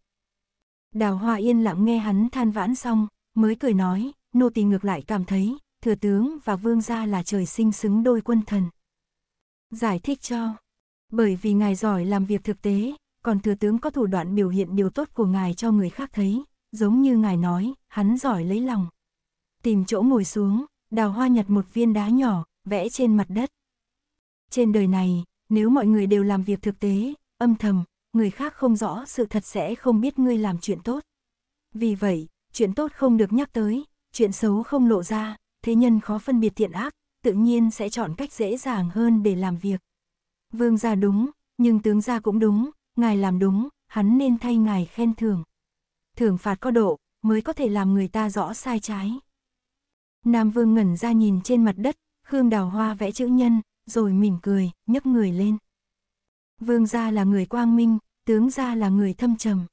Speaker 1: Đào Hoa yên lặng nghe hắn than vãn xong, mới cười nói, nô tỳ ngược lại cảm thấy, thừa tướng và vương gia là trời sinh xứng đôi quân thần. Giải thích cho, bởi vì ngài giỏi làm việc thực tế, còn thừa tướng có thủ đoạn biểu hiện điều tốt của ngài cho người khác thấy, giống như ngài nói, hắn giỏi lấy lòng. Tìm chỗ ngồi xuống, đào hoa nhặt một viên đá nhỏ, vẽ trên mặt đất. Trên đời này, nếu mọi người đều làm việc thực tế, âm thầm, người khác không rõ sự thật sẽ không biết ngươi làm chuyện tốt. Vì vậy, chuyện tốt không được nhắc tới, chuyện xấu không lộ ra, thế nhân khó phân biệt thiện ác, tự nhiên sẽ chọn cách dễ dàng hơn để làm việc. Vương gia đúng, nhưng tướng gia cũng đúng, ngài làm đúng, hắn nên thay ngài khen thưởng. Thưởng phạt có độ, mới có thể làm người ta rõ sai trái. Nam Vương ngẩn ra nhìn trên mặt đất, Khương Đào Hoa vẽ chữ nhân, rồi mỉm cười, nhấc người lên. Vương gia là người quang minh, tướng gia là người thâm trầm.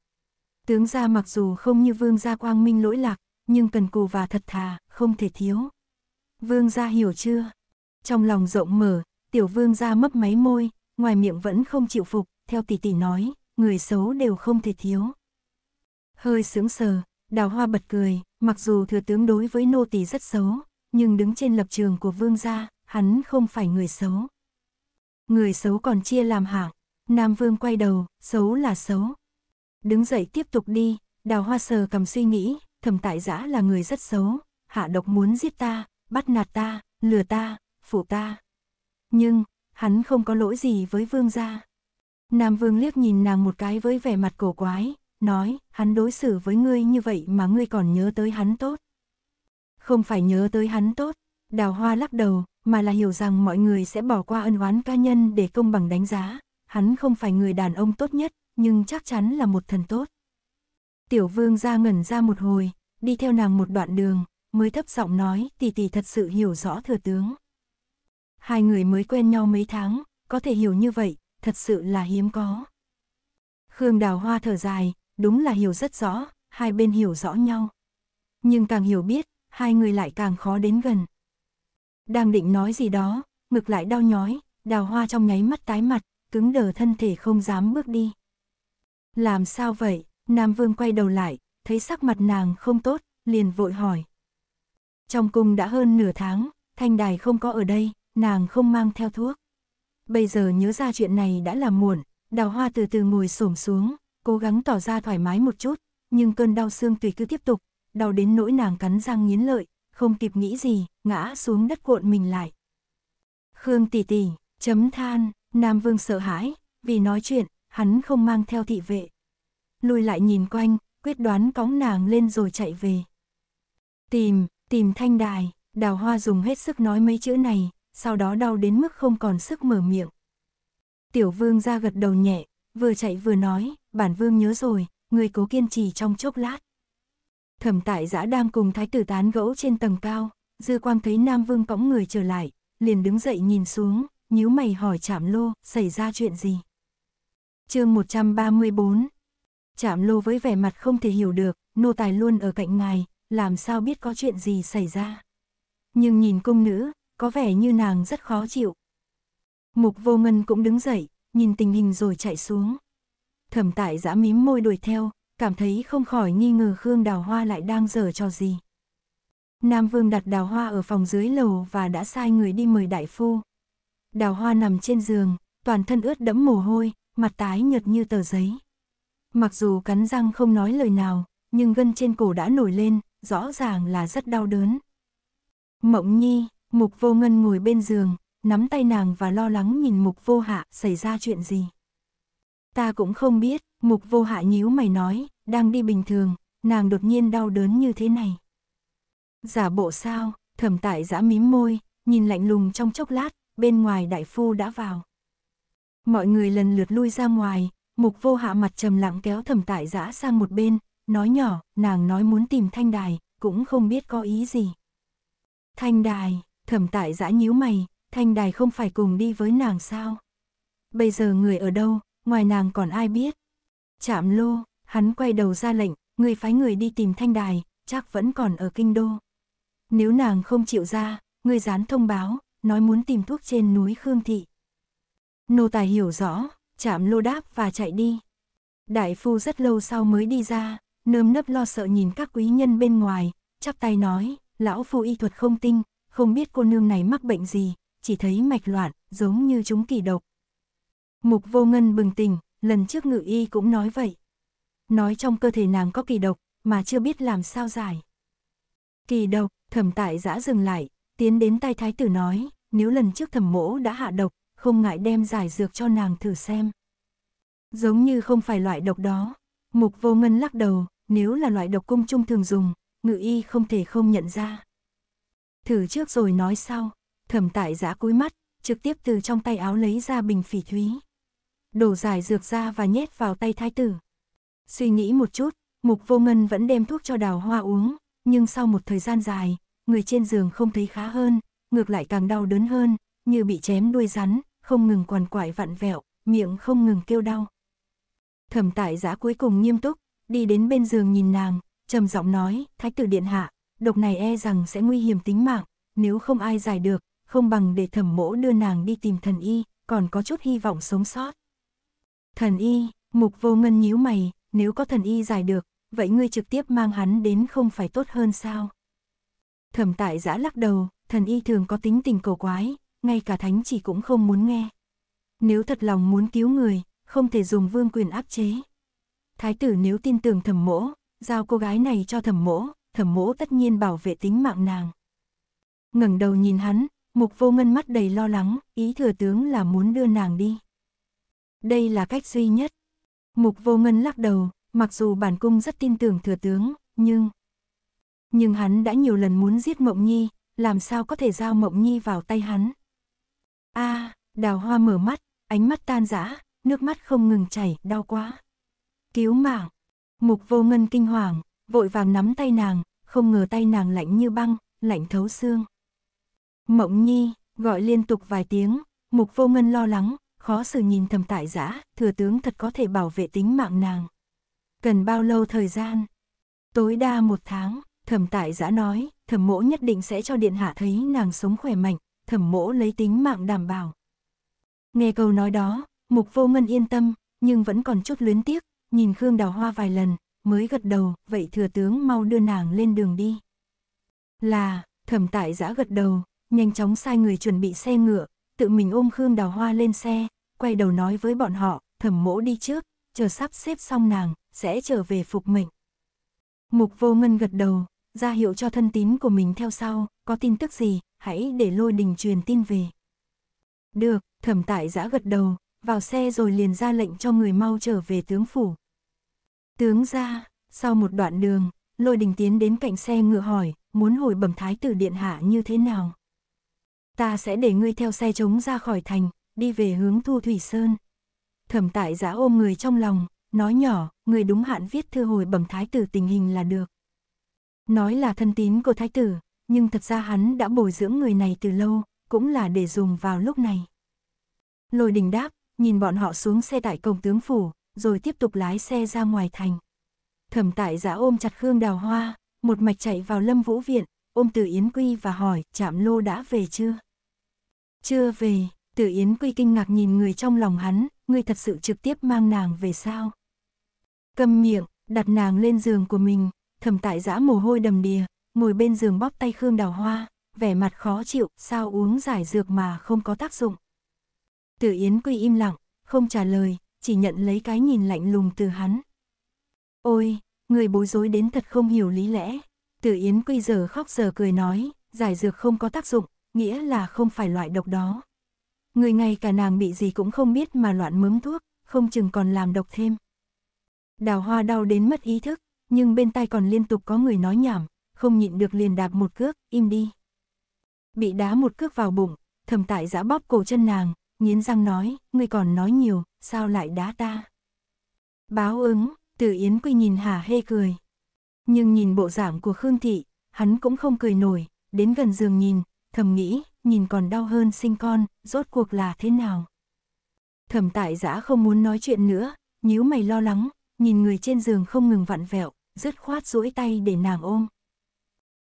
Speaker 1: Tướng gia mặc dù không như vương gia quang minh lỗi lạc, nhưng cần cù và thật thà, không thể thiếu. Vương gia hiểu chưa? Trong lòng rộng mở, tiểu vương gia mấp máy môi, ngoài miệng vẫn không chịu phục, theo tỷ tỷ nói, người xấu đều không thể thiếu. Hơi sướng sờ, đào hoa bật cười, mặc dù thừa tướng đối với nô tỳ rất xấu, nhưng đứng trên lập trường của vương gia, hắn không phải người xấu. Người xấu còn chia làm hạng, Nam Vương quay đầu, xấu là xấu. Đứng dậy tiếp tục đi, đào hoa sờ cầm suy nghĩ, thẩm tại giã là người rất xấu, hạ độc muốn giết ta, bắt nạt ta, lừa ta, phụ ta. Nhưng, hắn không có lỗi gì với vương gia. Nam Vương liếc nhìn nàng một cái với vẻ mặt cổ quái, nói, hắn đối xử với ngươi như vậy mà ngươi còn nhớ tới hắn tốt. Không phải nhớ tới hắn tốt, đào hoa lắc đầu, mà là hiểu rằng mọi người sẽ bỏ qua ân oán cá nhân để công bằng đánh giá, hắn không phải người đàn ông tốt nhất, nhưng chắc chắn là một thần tốt. Tiểu vương ra ngẩn ra một hồi, đi theo nàng một đoạn đường, mới thấp giọng nói tỷ tỷ thật sự hiểu rõ thừa tướng. Hai người mới quen nhau mấy tháng, có thể hiểu như vậy, thật sự là hiếm có. Khương Đào Hoa thở dài, đúng là hiểu rất rõ, hai bên hiểu rõ nhau. Nhưng càng hiểu biết, hai người lại càng khó đến gần. Đang định nói gì đó, ngực lại đau nhói, Đào Hoa trong nháy mắt tái mặt, cứng đờ thân thể không dám bước đi. Làm sao vậy? Nam Vương quay đầu lại, thấy sắc mặt nàng không tốt, liền vội hỏi. Trong cung đã hơn nửa tháng, thanh đài không có ở đây, nàng không mang theo thuốc bây giờ nhớ ra chuyện này đã là muộn, đào hoa từ từ ngồi xổm xuống, cố gắng tỏ ra thoải mái một chút, nhưng cơn đau xương tùy cứ tiếp tục, đau đến nỗi nàng cắn răng nghiến lợi, không kịp nghĩ gì, ngã xuống đất cuộn mình lại. Khương tỷ tỷ, chấm than, Nam Vương sợ hãi, vì nói chuyện, hắn không mang theo thị vệ. Lùi lại nhìn quanh, quyết đoán cõng nàng lên rồi chạy về. Tìm, tìm thanh đài, đào hoa dùng hết sức nói mấy chữ này, sau đó đau đến mức không còn sức mở miệng. Tiểu vương ra gật đầu nhẹ, vừa chạy vừa nói, bản vương nhớ rồi, người cố kiên trì trong chốc lát. Thẩm tại giã đang cùng thái tử tán gẫu trên tầng cao, dư quang thấy nam vương cõng người trở lại, liền đứng dậy nhìn xuống, nhíu mày hỏi chạm lô, xảy ra chuyện gì? chương 134 Chạm lô với vẻ mặt không thể hiểu được, nô tài luôn ở cạnh ngài, làm sao biết có chuyện gì xảy ra? Nhưng nhìn công nữ, có vẻ như nàng rất khó chịu. Mục vô ngân cũng đứng dậy, nhìn tình hình rồi chạy xuống. Thẩm tại giã mím môi đuổi theo, cảm thấy không khỏi nghi ngờ Khương Đào Hoa lại đang dở cho gì. Nam Vương đặt Đào Hoa ở phòng dưới lầu và đã sai người đi mời đại phu. Đào Hoa nằm trên giường, toàn thân ướt đẫm mồ hôi, mặt tái nhợt như tờ giấy. Mặc dù cắn răng không nói lời nào, nhưng gân trên cổ đã nổi lên, rõ ràng là rất đau đớn. Mộng Nhi Mục vô ngân ngồi bên giường, nắm tay nàng và lo lắng nhìn mục vô hạ xảy ra chuyện gì. Ta cũng không biết, mục vô hạ nhíu mày nói, đang đi bình thường, nàng đột nhiên đau đớn như thế này. Giả bộ sao, thẩm tại giã mím môi, nhìn lạnh lùng trong chốc lát, bên ngoài đại phu đã vào. Mọi người lần lượt lui ra ngoài, mục vô hạ mặt trầm lặng kéo thẩm tại giã sang một bên, nói nhỏ, nàng nói muốn tìm thanh đài, cũng không biết có ý gì. Thanh đài, Thẩm tại giã nhíu mày, thanh đài không phải cùng đi với nàng sao? Bây giờ người ở đâu, ngoài nàng còn ai biết? Chạm lô, hắn quay đầu ra lệnh, người phái người đi tìm thanh đài, chắc vẫn còn ở kinh đô. Nếu nàng không chịu ra, người dán thông báo, nói muốn tìm thuốc trên núi Khương Thị. Nô tài hiểu rõ, chạm lô đáp và chạy đi. Đại phu rất lâu sau mới đi ra, nơm nấp lo sợ nhìn các quý nhân bên ngoài, chắp tay nói, lão phu y thuật không tinh, không biết cô nương này mắc bệnh gì, chỉ thấy mạch loạn, giống như chúng kỳ độc. Mục vô ngân bừng tỉnh, lần trước ngự y cũng nói vậy. Nói trong cơ thể nàng có kỳ độc, mà chưa biết làm sao giải. Kỳ độc, thẩm tại giã dừng lại, tiến đến tay thái tử nói, nếu lần trước thẩm mỗ đã hạ độc, không ngại đem giải dược cho nàng thử xem. Giống như không phải loại độc đó. Mục vô ngân lắc đầu, nếu là loại độc cung trung thường dùng, ngự y không thể không nhận ra. Thử trước rồi nói sau. Thẩm tại giã cúi mắt, trực tiếp từ trong tay áo lấy ra bình phỉ thúy. Đổ dài dược ra và nhét vào tay thái tử. Suy nghĩ một chút, mục vô ngân vẫn đem thuốc cho đào hoa uống, nhưng sau một thời gian dài, người trên giường không thấy khá hơn, ngược lại càng đau đớn hơn, như bị chém đuôi rắn, không ngừng quằn quại vặn vẹo, miệng không ngừng kêu đau. Thẩm tại giã cuối cùng nghiêm túc, đi đến bên giường nhìn nàng, trầm giọng nói, thái tử điện hạ, độc này e rằng sẽ nguy hiểm tính mạng, nếu không ai giải được, không bằng để thẩm mỗ đưa nàng đi tìm thần y, còn có chút hy vọng sống sót. Thần y, mục vô ngân nhíu mày, nếu có thần y giải được, vậy ngươi trực tiếp mang hắn đến không phải tốt hơn sao? Thẩm tại giã lắc đầu, thần y thường có tính tình cầu quái, ngay cả thánh chỉ cũng không muốn nghe. Nếu thật lòng muốn cứu người, không thể dùng vương quyền áp chế. Thái tử nếu tin tưởng thẩm mỗ, giao cô gái này cho thẩm mỗ, thẩm mỗ tất nhiên bảo vệ tính mạng nàng. ngẩng đầu nhìn hắn, mục vô ngân mắt đầy lo lắng, ý thừa tướng là muốn đưa nàng đi. Đây là cách duy nhất. Mục vô ngân lắc đầu, mặc dù bản cung rất tin tưởng thừa tướng, nhưng... Nhưng hắn đã nhiều lần muốn giết Mộng Nhi, làm sao có thể giao Mộng Nhi vào tay hắn. a à, đào hoa mở mắt, ánh mắt tan rã, nước mắt không ngừng chảy, đau quá. Cứu mạng, mục vô ngân kinh hoàng, vội vàng nắm tay nàng, không ngờ tay nàng lạnh như băng, lạnh thấu xương. Mộng nhi, gọi liên tục vài tiếng, mục vô ngân lo lắng, khó xử nhìn thầm tại giã, thừa tướng thật có thể bảo vệ tính mạng nàng. Cần bao lâu thời gian? Tối đa một tháng, thầm tại giã nói, thầm mỗ nhất định sẽ cho điện hạ thấy nàng sống khỏe mạnh, thầm mỗ lấy tính mạng đảm bảo. Nghe câu nói đó, mục vô ngân yên tâm, nhưng vẫn còn chút luyến tiếc, nhìn Khương Đào Hoa vài lần, mới gật đầu, vậy thừa tướng mau đưa nàng lên đường đi. Là, thẩm tại giã gật đầu, nhanh chóng sai người chuẩn bị xe ngựa, tự mình ôm Khương Đào Hoa lên xe, quay đầu nói với bọn họ, thẩm mỗ đi trước, chờ sắp xếp xong nàng, sẽ trở về phục mệnh. Mục vô ngân gật đầu, ra hiệu cho thân tín của mình theo sau, có tin tức gì, hãy để lôi đình truyền tin về. Được, thẩm tại giã gật đầu, vào xe rồi liền ra lệnh cho người mau trở về tướng phủ. Tướng ra, sau một đoạn đường, lôi đình tiến đến cạnh xe ngựa hỏi, muốn hồi bẩm thái tử điện hạ như thế nào? Ta sẽ để ngươi theo xe trống ra khỏi thành, đi về hướng Thu Thủy Sơn. Thẩm tại giã ôm người trong lòng, nói nhỏ, người đúng hạn viết thư hồi bẩm thái tử tình hình là được. Nói là thân tín của thái tử, nhưng thật ra hắn đã bồi dưỡng người này từ lâu, cũng là để dùng vào lúc này. Lôi đình đáp, nhìn bọn họ xuống xe tại công tướng phủ, rồi tiếp tục lái xe ra ngoài thành. Thẩm tại giã dạ ôm chặt Khương Đào Hoa, một mạch chạy vào Lâm Vũ Viện, ôm Từ Yến Quy và hỏi chạm lô đã về chưa? Chưa về, Từ Yến Quy kinh ngạc nhìn người trong lòng hắn, người thật sự trực tiếp mang nàng về sao? Cầm miệng, đặt nàng lên giường của mình, thẩm tại giã dạ mồ hôi đầm đìa, ngồi bên giường bóp tay Khương Đào Hoa, vẻ mặt khó chịu, sao uống giải dược mà không có tác dụng. Tử Yến Quy im lặng, không trả lời, chỉ nhận lấy cái nhìn lạnh lùng từ hắn. Ôi, người bối rối đến thật không hiểu lý lẽ. Tử Yến Quy giờ khóc giờ cười nói, giải dược không có tác dụng, nghĩa là không phải loại độc đó. Người ngay cả nàng bị gì cũng không biết mà loạn mướm thuốc, không chừng còn làm độc thêm. Đào hoa đau đến mất ý thức, nhưng bên tai còn liên tục có người nói nhảm, không nhịn được liền đạp một cước, im đi. Bị đá một cước vào bụng, thầm tại giã bóp cổ chân nàng, nghiến răng nói, ngươi còn nói nhiều, sao lại đá ta? Báo ứng, Từ Yến Quy nhìn Hà hê cười. Nhưng nhìn bộ dạng của Khương Thị, hắn cũng không cười nổi, đến gần giường nhìn, thầm nghĩ, nhìn còn đau hơn sinh con, rốt cuộc là thế nào? Thẩm tại giã không muốn nói chuyện nữa, nhíu mày lo lắng, nhìn người trên giường không ngừng vặn vẹo, dứt khoát duỗi tay để nàng ôm.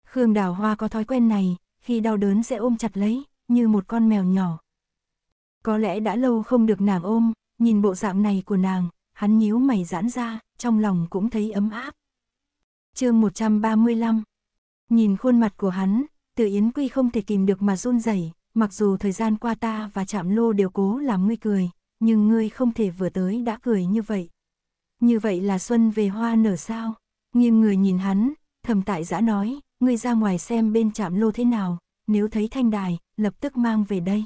Speaker 1: Khương Đào Hoa có thói quen này, khi đau đớn sẽ ôm chặt lấy, như một con mèo nhỏ. Có lẽ đã lâu không được nàng ôm, Nhìn bộ dạng này của nàng, hắn nhíu mày giãn ra, trong lòng cũng thấy ấm áp. chương 135 Nhìn khuôn mặt của hắn, Tự Yến Quy không thể kìm được mà run rẩy mặc dù thời gian qua ta và chạm lô đều cố làm ngươi cười, nhưng ngươi không thể vừa tới đã cười như vậy. Như vậy là xuân về hoa nở sao? Nghiêng người nhìn hắn, thầm tại giã nói, ngươi ra ngoài xem bên chạm lô thế nào, nếu thấy thanh đài, lập tức mang về đây.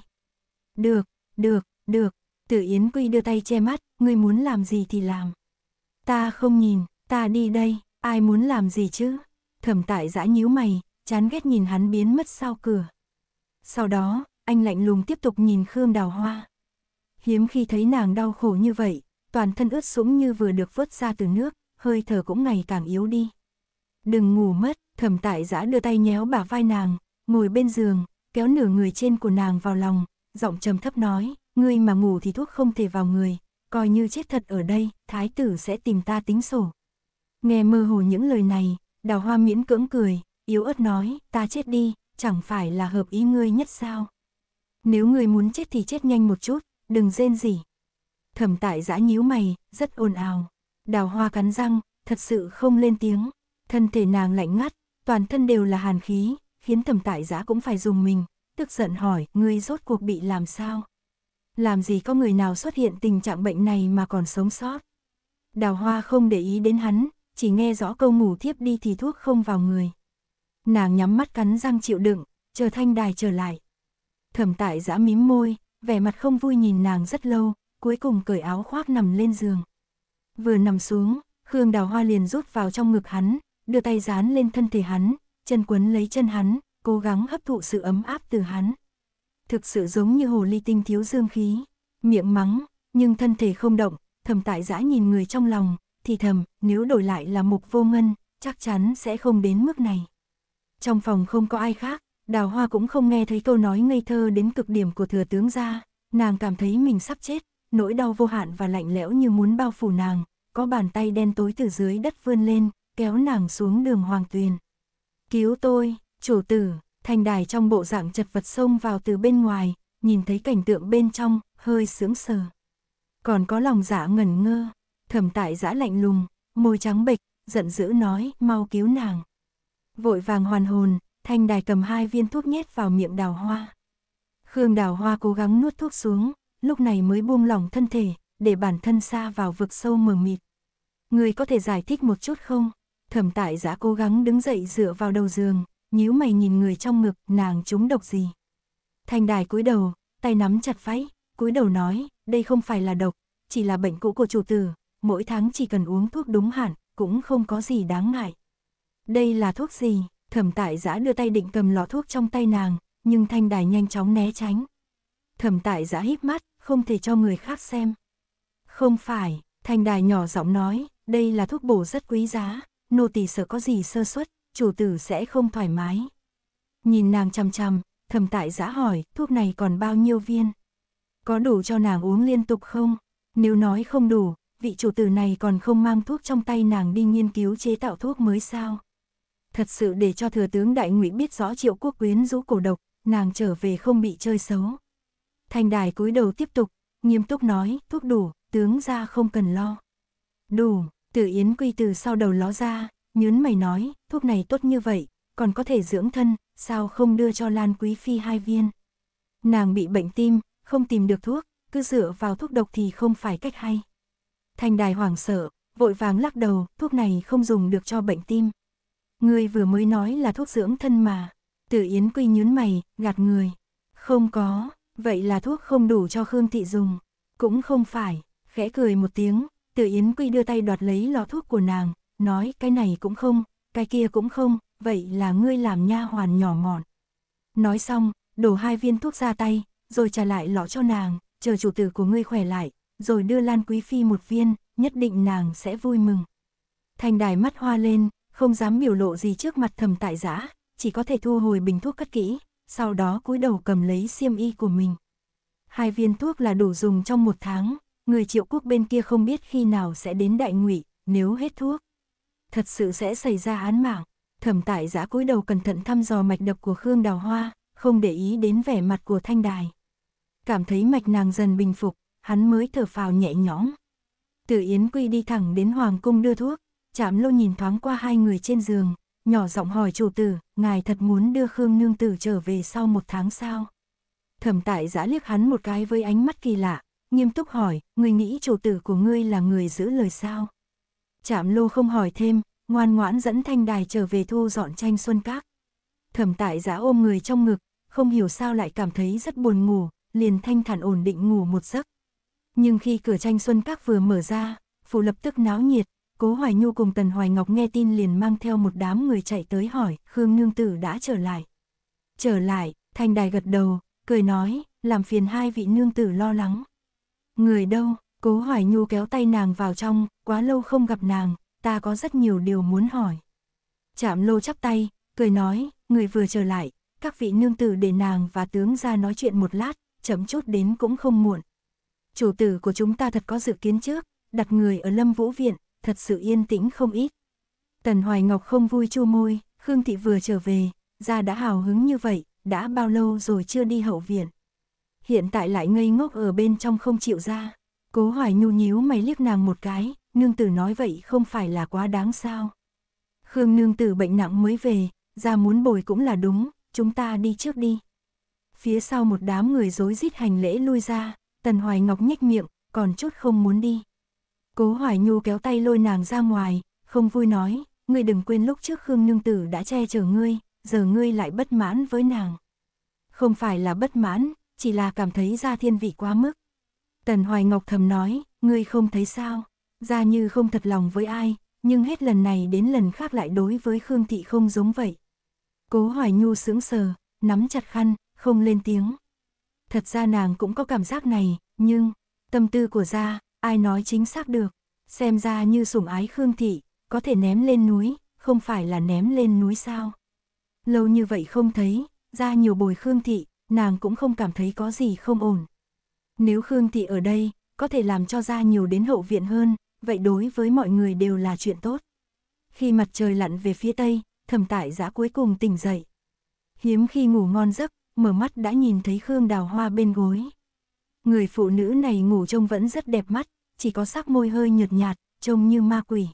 Speaker 1: Được, được, được, Tử Yến Quy đưa tay che mắt, ngươi muốn làm gì thì làm. Ta không nhìn, ta đi đây, ai muốn làm gì chứ? Thẩm tại giã nhíu mày, chán ghét nhìn hắn biến mất sau cửa. Sau đó, anh lạnh lùng tiếp tục nhìn Khương Đào Hoa. Hiếm khi thấy nàng đau khổ như vậy, toàn thân ướt sũng như vừa được vớt ra từ nước, hơi thở cũng ngày càng yếu đi. Đừng ngủ mất, thẩm tại giã đưa tay nhéo bả vai nàng, ngồi bên giường, kéo nửa người trên của nàng vào lòng, giọng trầm thấp nói, ngươi mà ngủ thì thuốc không thể vào người, coi như chết thật ở đây, thái tử sẽ tìm ta tính sổ. Nghe mơ hồ những lời này, đào hoa miễn cưỡng cười, yếu ớt nói, ta chết đi, chẳng phải là hợp ý ngươi nhất sao. Nếu ngươi muốn chết thì chết nhanh một chút, đừng rên gì. Thẩm tại giã nhíu mày, rất ồn ào. Đào hoa cắn răng, thật sự không lên tiếng. Thân thể nàng lạnh ngắt, toàn thân đều là hàn khí, khiến thẩm tại giã cũng phải dùng mình, tức giận hỏi, ngươi rốt cuộc bị làm sao? Làm gì có người nào xuất hiện tình trạng bệnh này mà còn sống sót? Đào hoa không để ý đến hắn, chỉ nghe rõ câu ngủ thiếp đi thì thuốc không vào người. Nàng nhắm mắt cắn răng chịu đựng, chờ thanh đài trở lại. Thẩm tại giã mím môi, vẻ mặt không vui nhìn nàng rất lâu, cuối cùng cởi áo khoác nằm lên giường. Vừa nằm xuống, Khương Đào Hoa liền rút vào trong ngực hắn, đưa tay dán lên thân thể hắn, chân quấn lấy chân hắn, cố gắng hấp thụ sự ấm áp từ hắn. Thực sự giống như hồ ly tinh thiếu dương khí, miệng mắng, nhưng thân thể không động, thầm tại giã nhìn người trong lòng, thì thầm, nếu đổi lại là mục vô ngân, chắc chắn sẽ không đến mức này. Trong phòng không có ai khác, đào hoa cũng không nghe thấy câu nói ngây thơ đến cực điểm của thừa tướng gia, nàng cảm thấy mình sắp chết, nỗi đau vô hạn và lạnh lẽo như muốn bao phủ nàng, có bàn tay đen tối từ dưới đất vươn lên, kéo nàng xuống đường hoàng tuyền. Cứu tôi, Chủ tử, thành đài trong bộ dạng chật vật xông vào từ bên ngoài, nhìn thấy cảnh tượng bên trong, hơi sướng sờ. Còn có lòng giả dạ ngẩn ngơ, thẩm tại giã lạnh lùng, môi trắng bệch, giận dữ nói, mau cứu nàng. Vội vàng hoàn hồn, thanh đài cầm hai viên thuốc nhét vào miệng đào hoa. Khương đào hoa cố gắng nuốt thuốc xuống, lúc này mới buông lỏng thân thể, để bản thân xa vào vực sâu mờ mịt. Người có thể giải thích một chút không? Thẩm tại giã cố gắng đứng dậy dựa vào đầu giường, nhíu mày nhìn người trong ngực, nàng trúng độc gì. thanh đài cúi đầu, tay nắm chặt váy, cúi đầu nói, đây không phải là độc, chỉ là bệnh cũ của chủ tử, mỗi tháng chỉ cần uống thuốc đúng hạn, cũng không có gì đáng ngại. Đây là thuốc gì? Thẩm tại giã đưa tay định cầm lọ thuốc trong tay nàng, nhưng thanh đài nhanh chóng né tránh. Thẩm tại giã hít mắt, không thể cho người khác xem. Không phải, thanh đài nhỏ giọng nói, đây là thuốc bổ rất quý giá, nô tỳ sợ có gì sơ suất, chủ tử sẽ không thoải mái. Nhìn nàng chằm chằm, thầm tại giã hỏi, thuốc này còn bao nhiêu viên? Có đủ cho nàng uống liên tục không? Nếu nói không đủ, vị chủ tử này còn không mang thuốc trong tay nàng đi nghiên cứu chế tạo thuốc mới sao? Thật sự để cho thừa tướng đại ngụy biết rõ triệu quốc quyến rũ cổ độc, nàng trở về không bị chơi xấu. Thanh đài cúi đầu tiếp tục, nghiêm túc nói, thuốc đủ, tướng ra không cần lo. Đủ, tử yến quy từ sau đầu ló ra, nhớn mày nói, thuốc này tốt như vậy, còn có thể dưỡng thân, sao không đưa cho Lan Quý Phi hai viên. Nàng bị bệnh tim, không tìm được thuốc, cứ dựa vào thuốc độc thì không phải cách hay. Thành đài hoảng sợ, vội vàng lắc đầu, thuốc này không dùng được cho bệnh tim. Người vừa mới nói là thuốc dưỡng thân mà. Tử Yến Quy nhún mày, gạt người. Không có, vậy là thuốc không đủ cho Khương Thị dùng. Cũng không phải, khẽ cười một tiếng, Tử Yến Quy đưa tay đoạt lấy lọ thuốc của nàng, nói cái này cũng không, cái kia cũng không, vậy là ngươi làm nha hoàn nhỏ mọn. Nói xong, đổ hai viên thuốc ra tay, rồi trả lại lọ cho nàng, chờ chủ tử của ngươi khỏe lại, rồi đưa Lan Quý Phi một viên, nhất định nàng sẽ vui mừng. Thành đài mắt hoa lên, không dám biểu lộ gì trước mặt thầm tại giã, chỉ có thể thu hồi bình thuốc cất kỹ, sau đó cúi đầu cầm lấy xiêm y của mình. Hai viên thuốc là đủ dùng trong một tháng, người triệu quốc bên kia không biết khi nào sẽ đến đại ngụy, nếu hết thuốc thật sự sẽ xảy ra án mạng. Thẩm tại giã cúi đầu cẩn thận thăm dò mạch đập của Khương Đào Hoa, không để ý đến vẻ mặt của Thanh Đài. Cảm thấy mạch nàng dần bình phục, hắn mới thở phào nhẹ nhõm. Từ Yến Quy đi thẳng đến Hoàng Cung đưa thuốc, chạm lô nhìn thoáng qua hai người trên giường, nhỏ giọng hỏi chủ tử, ngài thật muốn đưa Khương Nương Tử trở về sau một tháng sao? Thẩm tại giã liếc hắn một cái với ánh mắt kỳ lạ, nghiêm túc hỏi, người nghĩ chủ tử của ngươi là người giữ lời sao? Chạm lô không hỏi thêm, ngoan ngoãn dẫn thanh đài trở về thu dọn tranh xuân các. Thẩm tại giã ôm người trong ngực, không hiểu sao lại cảm thấy rất buồn ngủ, liền thanh thản ổn định ngủ một giấc. Nhưng khi cửa tranh xuân các vừa mở ra, phụ lập tức náo nhiệt, cố Hoài Nhu cùng Tần Hoài Ngọc nghe tin liền mang theo một đám người chạy tới hỏi, Khương Nương Tử đã trở lại. Trở lại, thanh đài gật đầu, cười nói, làm phiền hai vị nương tử lo lắng. Người đâu, Cố Hoài Nhu kéo tay nàng vào trong, quá lâu không gặp nàng, ta có rất nhiều điều muốn hỏi. Chạm lô chắp tay, cười nói, người vừa trở lại, các vị nương tử để nàng và tướng ra nói chuyện một lát, chấm chút đến cũng không muộn. Chủ tử của chúng ta thật có dự kiến trước, đặt người ở lâm vũ viện, thật sự yên tĩnh không ít. Tần Hoài Ngọc không vui chua môi, Khương Thị vừa trở về, ra đã hào hứng như vậy, đã bao lâu rồi chưa đi hậu viện. Hiện tại lại ngây ngốc ở bên trong không chịu ra. Cố hoài nhu nhíu mày liếc nàng một cái, nương tử nói vậy không phải là quá đáng sao. Khương nương tử bệnh nặng mới về, ra muốn bồi cũng là đúng, chúng ta đi trước đi. Phía sau một đám người rối rít hành lễ lui ra, tần hoài ngọc nhếch miệng, còn chút không muốn đi. Cố hoài nhu kéo tay lôi nàng ra ngoài, không vui nói, ngươi đừng quên lúc trước Khương nương tử đã che chở ngươi, giờ ngươi lại bất mãn với nàng. Không phải là bất mãn, chỉ là cảm thấy ra thiên vị quá mức. Tần Hoài Ngọc thầm nói, ngươi không thấy sao, ra như không thật lòng với ai, nhưng hết lần này đến lần khác lại đối với Khương Thị không giống vậy. Cố Hoài Nhu sững sờ, nắm chặt khăn, không lên tiếng. Thật ra nàng cũng có cảm giác này, nhưng, tâm tư của gia, ai nói chính xác được, xem ra như sủng ái Khương Thị, có thể ném lên núi, không phải là ném lên núi sao. Lâu như vậy không thấy, ra nhiều bồi Khương Thị, nàng cũng không cảm thấy có gì không ổn. Nếu Khương Thị ở đây, có thể làm cho ra nhiều đến hậu viện hơn, vậy đối với mọi người đều là chuyện tốt. Khi mặt trời lặn về phía tây, thẩm tại giã cuối cùng tỉnh dậy. Hiếm khi ngủ ngon giấc, mở mắt đã nhìn thấy Khương đào hoa bên gối. Người phụ nữ này ngủ trông vẫn rất đẹp mắt, chỉ có sắc môi hơi nhợt nhạt, trông như ma quỷ.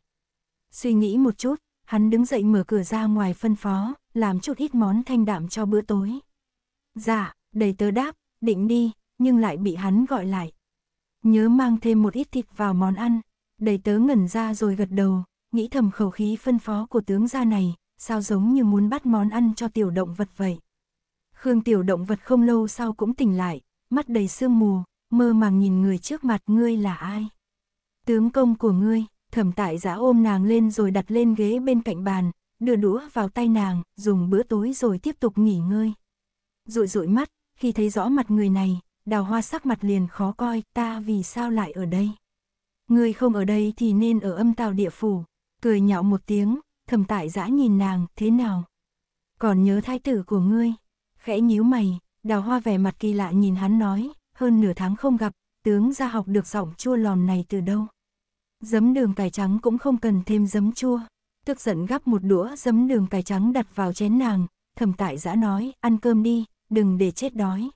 Speaker 1: Suy nghĩ một chút, hắn đứng dậy mở cửa ra ngoài phân phó, làm chút ít món thanh đạm cho bữa tối. Dạ, đầy tớ đáp, định đi, nhưng lại bị hắn gọi lại. Nhớ mang thêm một ít thịt vào món ăn, đầy tớ ngẩn ra rồi gật đầu, nghĩ thầm khẩu khí phân phó của tướng gia này, sao giống như muốn bắt món ăn cho tiểu động vật vậy. Khương tiểu động vật không lâu sau cũng tỉnh lại, mắt đầy sương mù, mơ màng nhìn người trước mặt ngươi là ai. Tướng công của ngươi, thẩm tại giã ôm nàng lên rồi đặt lên ghế bên cạnh bàn, đưa đũa vào tay nàng, dùng bữa tối rồi tiếp tục nghỉ ngơi. Rụi rụi mắt, khi thấy rõ mặt người này, đào hoa sắc mặt liền khó coi, ta vì sao lại ở đây? người không ở đây thì nên ở âm tào địa phủ, cười nhạo một tiếng, thầm tại dã nhìn nàng, thế nào? Còn nhớ thái tử của ngươi, khẽ nhíu mày, đào hoa vẻ mặt kỳ lạ nhìn hắn nói, hơn nửa tháng không gặp, tướng ra học được giọng chua lòn này từ đâu? Giấm đường cải trắng cũng không cần thêm giấm chua, tức giận gắp một đũa giấm đường cải trắng đặt vào chén nàng, thầm tại dã nói, ăn cơm đi, đừng để chết đói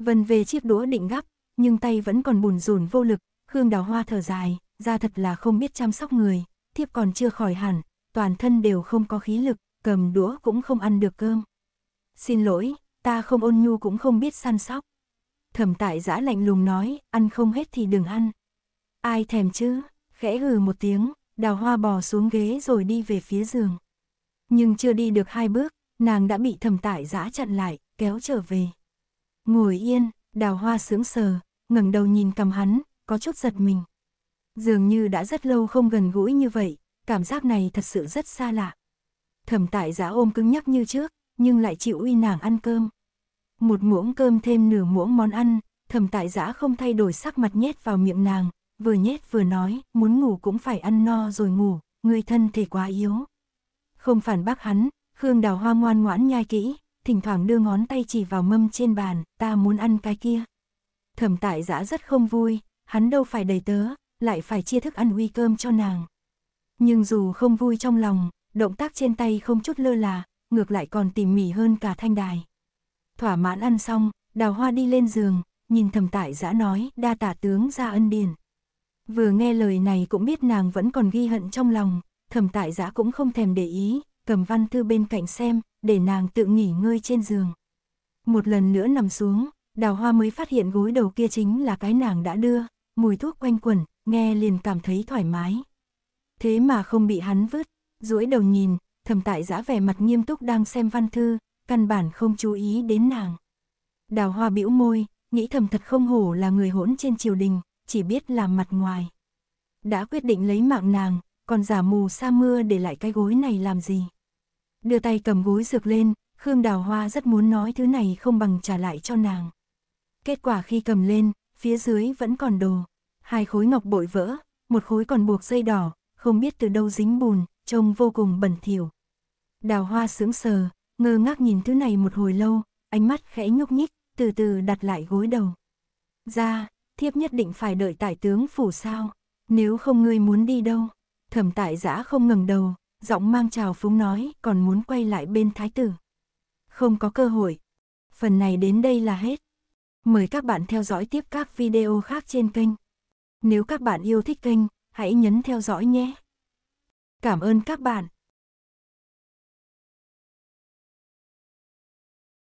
Speaker 1: vần về chiếc đũa định gắp, nhưng tay vẫn còn bùn rùn vô lực, Khương Đào Hoa thở dài, ra thật là không biết chăm sóc người, thiếp còn chưa khỏi hẳn, toàn thân đều không có khí lực, cầm đũa cũng không ăn được cơm. Xin lỗi, ta không ôn nhu cũng không biết săn sóc. Thẩm tại giã lạnh lùng nói, ăn không hết thì đừng ăn. Ai thèm chứ, khẽ gừ một tiếng, đào hoa bò xuống ghế rồi đi về phía giường. Nhưng chưa đi được hai bước, nàng đã bị thẩm tại giã chặn lại, kéo trở về. Ngồi yên, đào hoa sướng sờ, ngẩng đầu nhìn cầm hắn, có chút giật mình. Dường như đã rất lâu không gần gũi như vậy, cảm giác này thật sự rất xa lạ. Thẩm tại giá ôm cứng nhắc như trước, nhưng lại chịu uy nàng ăn cơm. Một muỗng cơm thêm nửa muỗng món ăn, thẩm tại giã không thay đổi sắc mặt nhét vào miệng nàng, vừa nhét vừa nói, muốn ngủ cũng phải ăn no rồi ngủ, người thân thể quá yếu. Không phản bác hắn, Khương Đào Hoa ngoan ngoãn nhai kỹ, thỉnh thoảng đưa ngón tay chỉ vào mâm trên bàn, ta muốn ăn cái kia. Thẩm tại giã rất không vui, hắn đâu phải đầy tớ, lại phải chia thức ăn uy cơm cho nàng. Nhưng dù không vui trong lòng, động tác trên tay không chút lơ là, ngược lại còn tỉ mỉ hơn cả thanh đài. Thỏa mãn ăn xong, đào hoa đi lên giường, nhìn Thẩm tại giã nói đa tả tướng ra ân điển. Vừa nghe lời này cũng biết nàng vẫn còn ghi hận trong lòng, Thẩm tại giã cũng không thèm để ý, cầm văn thư bên cạnh xem, để nàng tự nghỉ ngơi trên giường. Một lần nữa nằm xuống, đào hoa mới phát hiện gối đầu kia chính là cái nàng đã đưa, mùi thuốc quanh quẩn, nghe liền cảm thấy thoải mái. Thế mà không bị hắn vứt, duỗi đầu nhìn, thầm tại giã vẻ mặt nghiêm túc đang xem văn thư, căn bản không chú ý đến nàng. Đào hoa bĩu môi, nghĩ thầm thật không hổ là người hỗn trên triều đình, chỉ biết làm mặt ngoài. Đã quyết định lấy mạng nàng, còn giả mù sa mưa để lại cái gối này làm gì đưa tay cầm gối dược lên, Khương Đào Hoa rất muốn nói thứ này không bằng trả lại cho nàng. Kết quả khi cầm lên, phía dưới vẫn còn đồ, hai khối ngọc bội vỡ, một khối còn buộc dây đỏ, không biết từ đâu dính bùn, trông vô cùng bẩn thỉu. Đào Hoa sững sờ, ngơ ngác nhìn thứ này một hồi lâu, ánh mắt khẽ nhúc nhích, từ từ đặt lại gối đầu. Ra, thiếp nhất định phải đợi tại tướng phủ sao, nếu không ngươi muốn đi đâu. Thẩm tại giã không ngẩng đầu, giọng mang trào phúng nói, còn muốn quay lại bên thái tử. Không có cơ hội. Phần này đến đây là hết. Mời các bạn theo dõi tiếp các video khác trên kênh. Nếu các bạn yêu thích kênh, hãy nhấn theo dõi nhé. Cảm ơn các bạn.